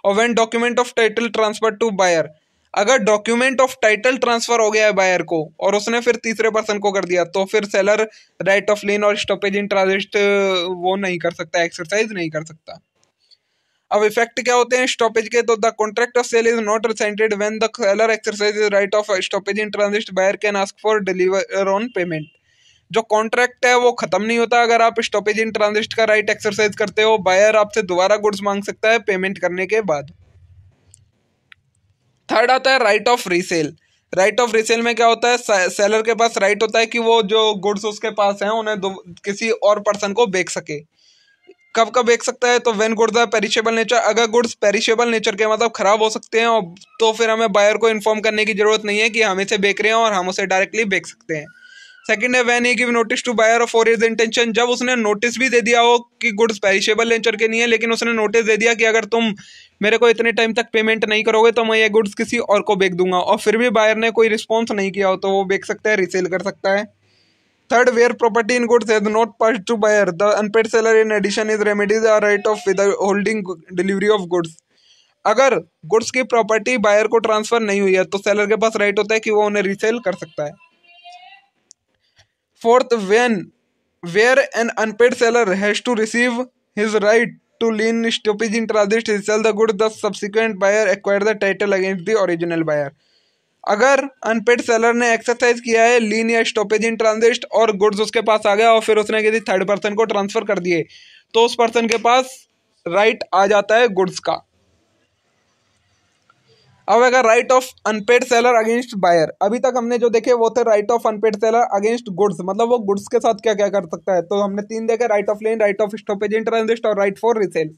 और when document of title transfer to buyer अगर डॉक्यूमेंट ऑफ टाइटल ट्रांसफर हो गया है बायर को और उसने फिर तीसरे पर्सन को कर दिया तो फिर सेलर राइट ऑफ लेन और स्टॉपेज इन ट्रांजिस्ट वो नहीं कर सकता एक्सरसाइज नहीं कर सकता अब इफेक्ट क्या होते हैं स्टॉपेज के तो the contract of sale is not rescinded when the seller exercise right of stoppage in transit buyer can ask for deliver on payment जो कॉन्ट्रैक्ट है वो खत्म नहीं होता अगर आप स्टॉपेज इन ट्रांजिस्ट का राइट एक्सरसाइज करते हो बायर आपसे दोबारा गुड्स मांग सकता है पेमेंट करने के बाद थर्ड आता है right of resale right of resale में क्या होता है सेलर के पास राइट होता है कि वो जो गुड्स उसके पास हैं उन्हें किसी और पर्सन को बेच सके कब कब बेच सकता है तो when goods are perishable nature अगर गुड्स पेरिशेबल नेचर के मतलब ख़राब हो सकते हैं तो फिर हमें बायर को इन्फॉर्म करने की ज़रूरत नहीं है कि हम इसे बेच रहे हैं और हम उसे डायरेक्टली बेच सकते हैं सेकंड है when he give notice to buyer of for his intention जब उसने नोटिस भी दे दिया हो कि गुड्स पेरिशेबल नेचर के नहीं है लेकिन उसने नोटिस दे दिया कि अगर तुम मेरे को इतने टाइम तक पेमेंट नहीं करोगे तो मैं ये गुड्स किसी और को बेच दूंगा और फिर भी बायर ने कोई रिस्पॉन्स नहीं किया हो तो वो बेच सकता है रीसेल कर सकता है third where property in goods has not pass to buyer the unpaid seller in addition his remedies are right of withholding delivery of goods अगर गुड्स की प्रॉपर्टी बायर को ट्रांसफर नहीं हुई है तो सेलर के पास राइट होता है कि वो उन्हें रीसेल कर सकता है fourth when where an unpaid seller has to receive his right to lien stoppage in transit sell the good the subsequent buyer acquire the title against the original buyer अगर unpaid seller ने exercise किया है लीन या stoppage इन transit और goods उसके पास आ गया और फिर उसने किसी थर्ड पर्सन को ट्रांसफर कर दिए तो उस पर्सन के पास राइट आ जाता है गुड्स का अब अगर right of unpaid seller against buyer अभी तक हमने जो देखे वो थे right of unpaid seller against goods मतलब वो गुड्स के साथ क्या क्या कर सकता है तो हमने तीन देखे right of lien right of stoppage in transit और राइट फॉर रिसेल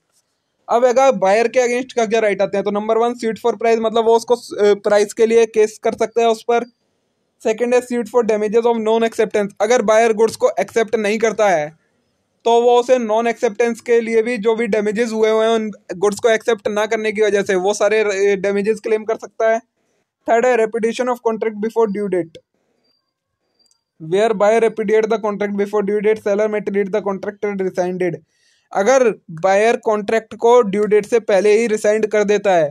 अब अगर बायर के अगेंस्ट का क्या राइट आते हैं तो number one suit for price मतलब वो उसको प्राइस के लिए केस कर सकते हैं उस पर सेकेंड है suit for damages of non acceptance अगर बायर गुड्स को एक्सेप्ट नहीं करता है तो वो उसे नॉन एक्सेप्टेंस के लिए भी जो भी डैमेजेस हुए हुए हैं उन गुड्स को एक्सेप्ट ना करने की वजह से वो सारे डैमेजेस क्लेम कर सकता है थर्ड है repudiation of contract before due date where buyer repudiate the contract before due date seller may treat the contractor rescinded अगर बायर कॉन्ट्रैक्ट को ड्यू डेट से पहले ही रिसाइंड कर देता है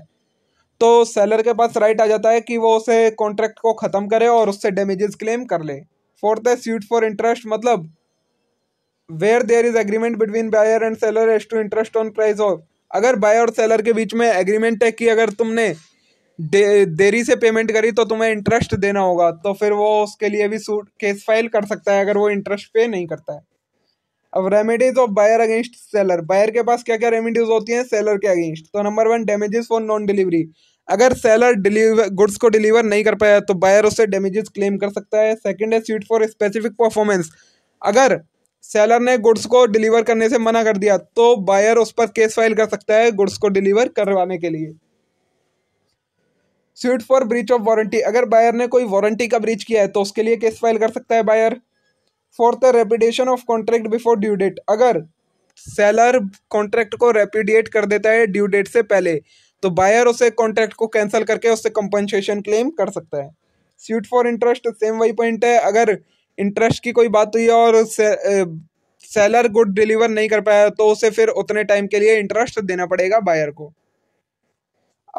तो सेलर के पास राइट आ जाता है कि वो उसे कॉन्ट्रैक्ट को ख़त्म करे और उससे डैमेजेस क्लेम कर ले फोर्थ है स्यूट फॉर इंटरेस्ट मतलब where there is agreement between buyer and seller as to interest on price of अगर बायर और सेलर के बीच में एग्रीमेंट है कि अगर तुमने दे, देरी से पेमेंट करी तो तुम्हें इंटरेस्ट देना होगा तो फिर वो उसके लिए भी सूट केस फाइल कर सकता है अगर वो इंटरेस्ट पे नहीं करता है अब remedies of buyer against seller buyer के पास क्या क्या रेमेडीज होती हैं सेलर के अगेंस्ट तो number one damages for non delivery अगर सेलर डिलीवर गुड्स को डिलीवर नहीं कर पाया तो बायर उससे डैमेजेस क्लेम कर सकता है सेकंड है सीट फॉर स्पेसिफिक परफॉर्मेंस अगर सेलर ने गुड्स को डिलीवर करने से मना कर दिया तो बायर उस पर केस फाइल कर सकता है गुड्स को डिलीवर करवाने के लिए suit for breach of warranty अगर बायर ने कोई वारंटी का ब्रीच किया है तो उसके लिए केस फाइल कर सकता है buyer the repudiation of contract before due date अगर सेलर कॉन्ट्रैक्ट को रेपिडिएट कर देता है ड्यू डेट से पहले तो बायर उसे कॉन्ट्रैक्ट को कैंसिल करके उससे कंपनसेशन क्लेम कर सकता है स्वीट फॉर इंटरेस्ट सेम वही पॉइंट है अगर इंटरेस्ट की कोई बात हुई तो और से, सेलर गुड डिलीवर नहीं कर पाया तो उसे फिर उतने टाइम के लिए इंटरेस्ट देना पड़ेगा बायर को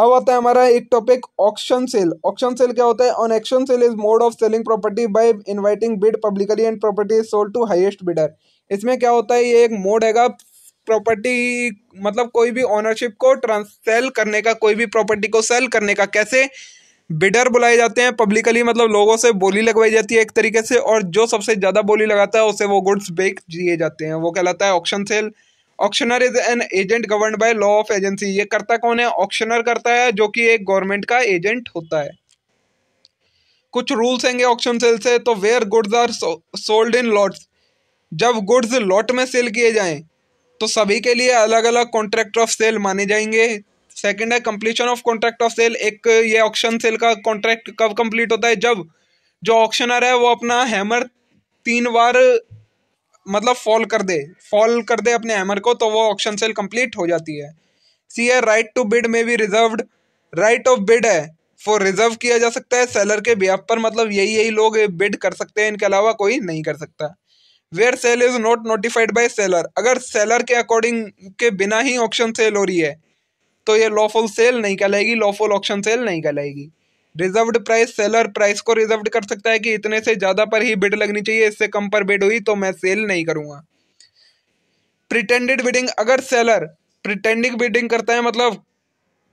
अब आता है हमारा एक topic auction sale auction sale क्या होता है an auction sale is mode of selling property by inviting bid publicly and property sold to highest bidder इसमें क्या होता है ये एक मोड हैगा प्रॉपर्टी मतलब कोई भी ओनरशिप को ट्रांस सेल करने का कोई भी प्रॉपर्टी को सेल करने का कैसे बिडर बुलाए जाते हैं पब्लिकली मतलब लोगों से बोली लगवाई जाती है एक तरीके से और जो सबसे ज़्यादा बोली लगाता है उसे वो गुड्स बेच दिए जाते हैं वो कहलाता है auction sale auctioneer is an agent govern by law of agency ये करता कौन है ऑक्शनर करता है जो कि एक गवर्नमेंट का एजेंट होता है कुछ रूल्स होंगे ऑक्शन सेल से तो where goods are sold in lots जब गुड्स लॉट में सेल किए जाएं तो सभी के लिए अलग अलग कॉन्ट्रैक्ट ऑफ सेल माने जाएंगे सेकंड है completion of contract of sale एक ये ऑक्शन सेल का कॉन्ट्रैक्ट कब कंप्लीट होता है जब जो ऑक्शनर है वो अपना हैमर तीन बार मतलब फॉल कर दे फॉल कर दे अपने हैमर को तो वो ऑक्शन सेल कंप्लीट हो जाती है सी है right to bid may be reserve right of bid है फॉर रिजर्व किया जा सकता है सेलर के बिहाफ पर मतलब यही यही लोग बिड कर सकते हैं इनके अलावा कोई नहीं कर सकता where sale is not notified by seller अगर सेलर के अकॉर्डिंग के बिना ही ऑप्शन सेल हो रही है तो ये लॉफुल सेल नहीं कहलाएगी लॉफुल ऑक्शन सेल नहीं कहलाएगी रिजर्व्ड प्राइस सेलर प्राइस को रिजर्व्ड कर सकता है कि इतने से ज़्यादा पर ही बिड लगनी चाहिए इससे कम पर बिड हुई तो मैं सेल नहीं करूँगा प्रिटेंडेड बिडिंग अगर सेलर प्रिटेंडिंग बिडिंग करता है मतलब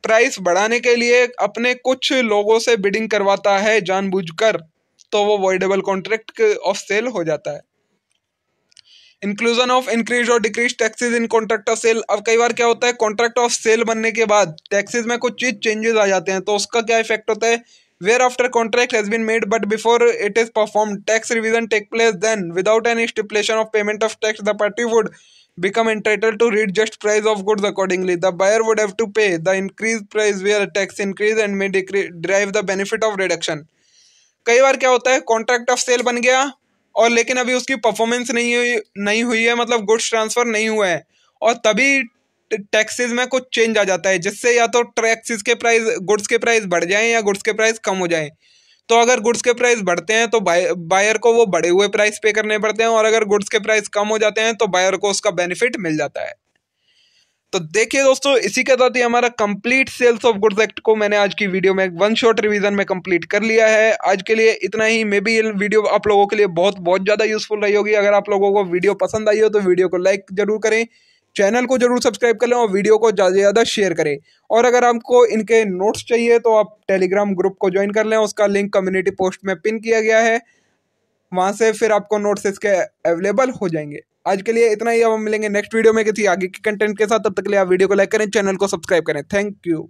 प्राइस बढ़ाने के लिए अपने कुछ लोगों से बिडिंग करवाता है जानबूझकर तो वो वॉइडेबल कॉन्ट्रैक्ट ऑफ सेल हो जाता है इंक्लूजन ऑफ इंक्रीज और decrease taxes in contract of sale अब कई बार क्या होता है कॉन्ट्रैक्ट ऑफ सेल बनने के बाद टैक्सेस में कुछ चीज चेंजेस आ जाते हैं तो उसका क्या इफेक्ट होता है where after contract has been made but before it is perform tax revision take place then without any stipulation of payment of tax the party would become entitled to readjust price of goods accordingly buyer would would have to pay the increase price where tax increase and may drive the benefit of reduction कई बार क्या होता है contract of cell बन गया और लेकिन अभी उसकी परफॉर्मेंस नहीं हुई नहीं हुई है मतलब गुड्स ट्रांसफ़र नहीं हुआ है और तभी टैक्सेस में कुछ चेंज आ जाता है जिससे या तो टैक्सेस के प्राइस गुड्स के प्राइस बढ़ जाएं या गुड्स के प्राइस कम हो जाएं तो अगर गुड्स के प्राइस बढ़ते हैं तो बाय बायर को वो बढ़े हुए प्राइस पे करने पड़ते हैं और अगर गुड्स के प्राइस कम हो जाते हैं तो बायर को उसका बेनिफिट मिल जाता है तो देखिए दोस्तों इसी के साथ ही हमारा complete sales of goods act को मैंने आज की वीडियो में वन शॉट रिवीजन में कंप्लीट कर लिया है आज के लिए इतना ही मे बी ये वीडियो आप लोगों के लिए बहुत बहुत ज़्यादा यूजफुल रही होगी अगर आप लोगों को वीडियो पसंद आई हो तो वीडियो को लाइक जरूर करें चैनल को जरूर सब्सक्राइब करें और वीडियो को ज़्यादा से ज़्यादा शेयर करें और अगर आपको इनके नोट्स चाहिए तो आप टेलीग्राम ग्रुप को ज्वाइन कर लें उसका लिंक कम्युनिटी पोस्ट में पिन किया गया है वहाँ से फिर आपको नोट्स इसके अवेलेबल हो जाएंगे आज के लिए इतना ही अब हम मिलेंगे नेक्स्ट वीडियो में किसी आगे के कंटेंट के साथ तब तक के लिए आप वीडियो को लाइक करें चैनल को सब्सक्राइब करें थैंक यू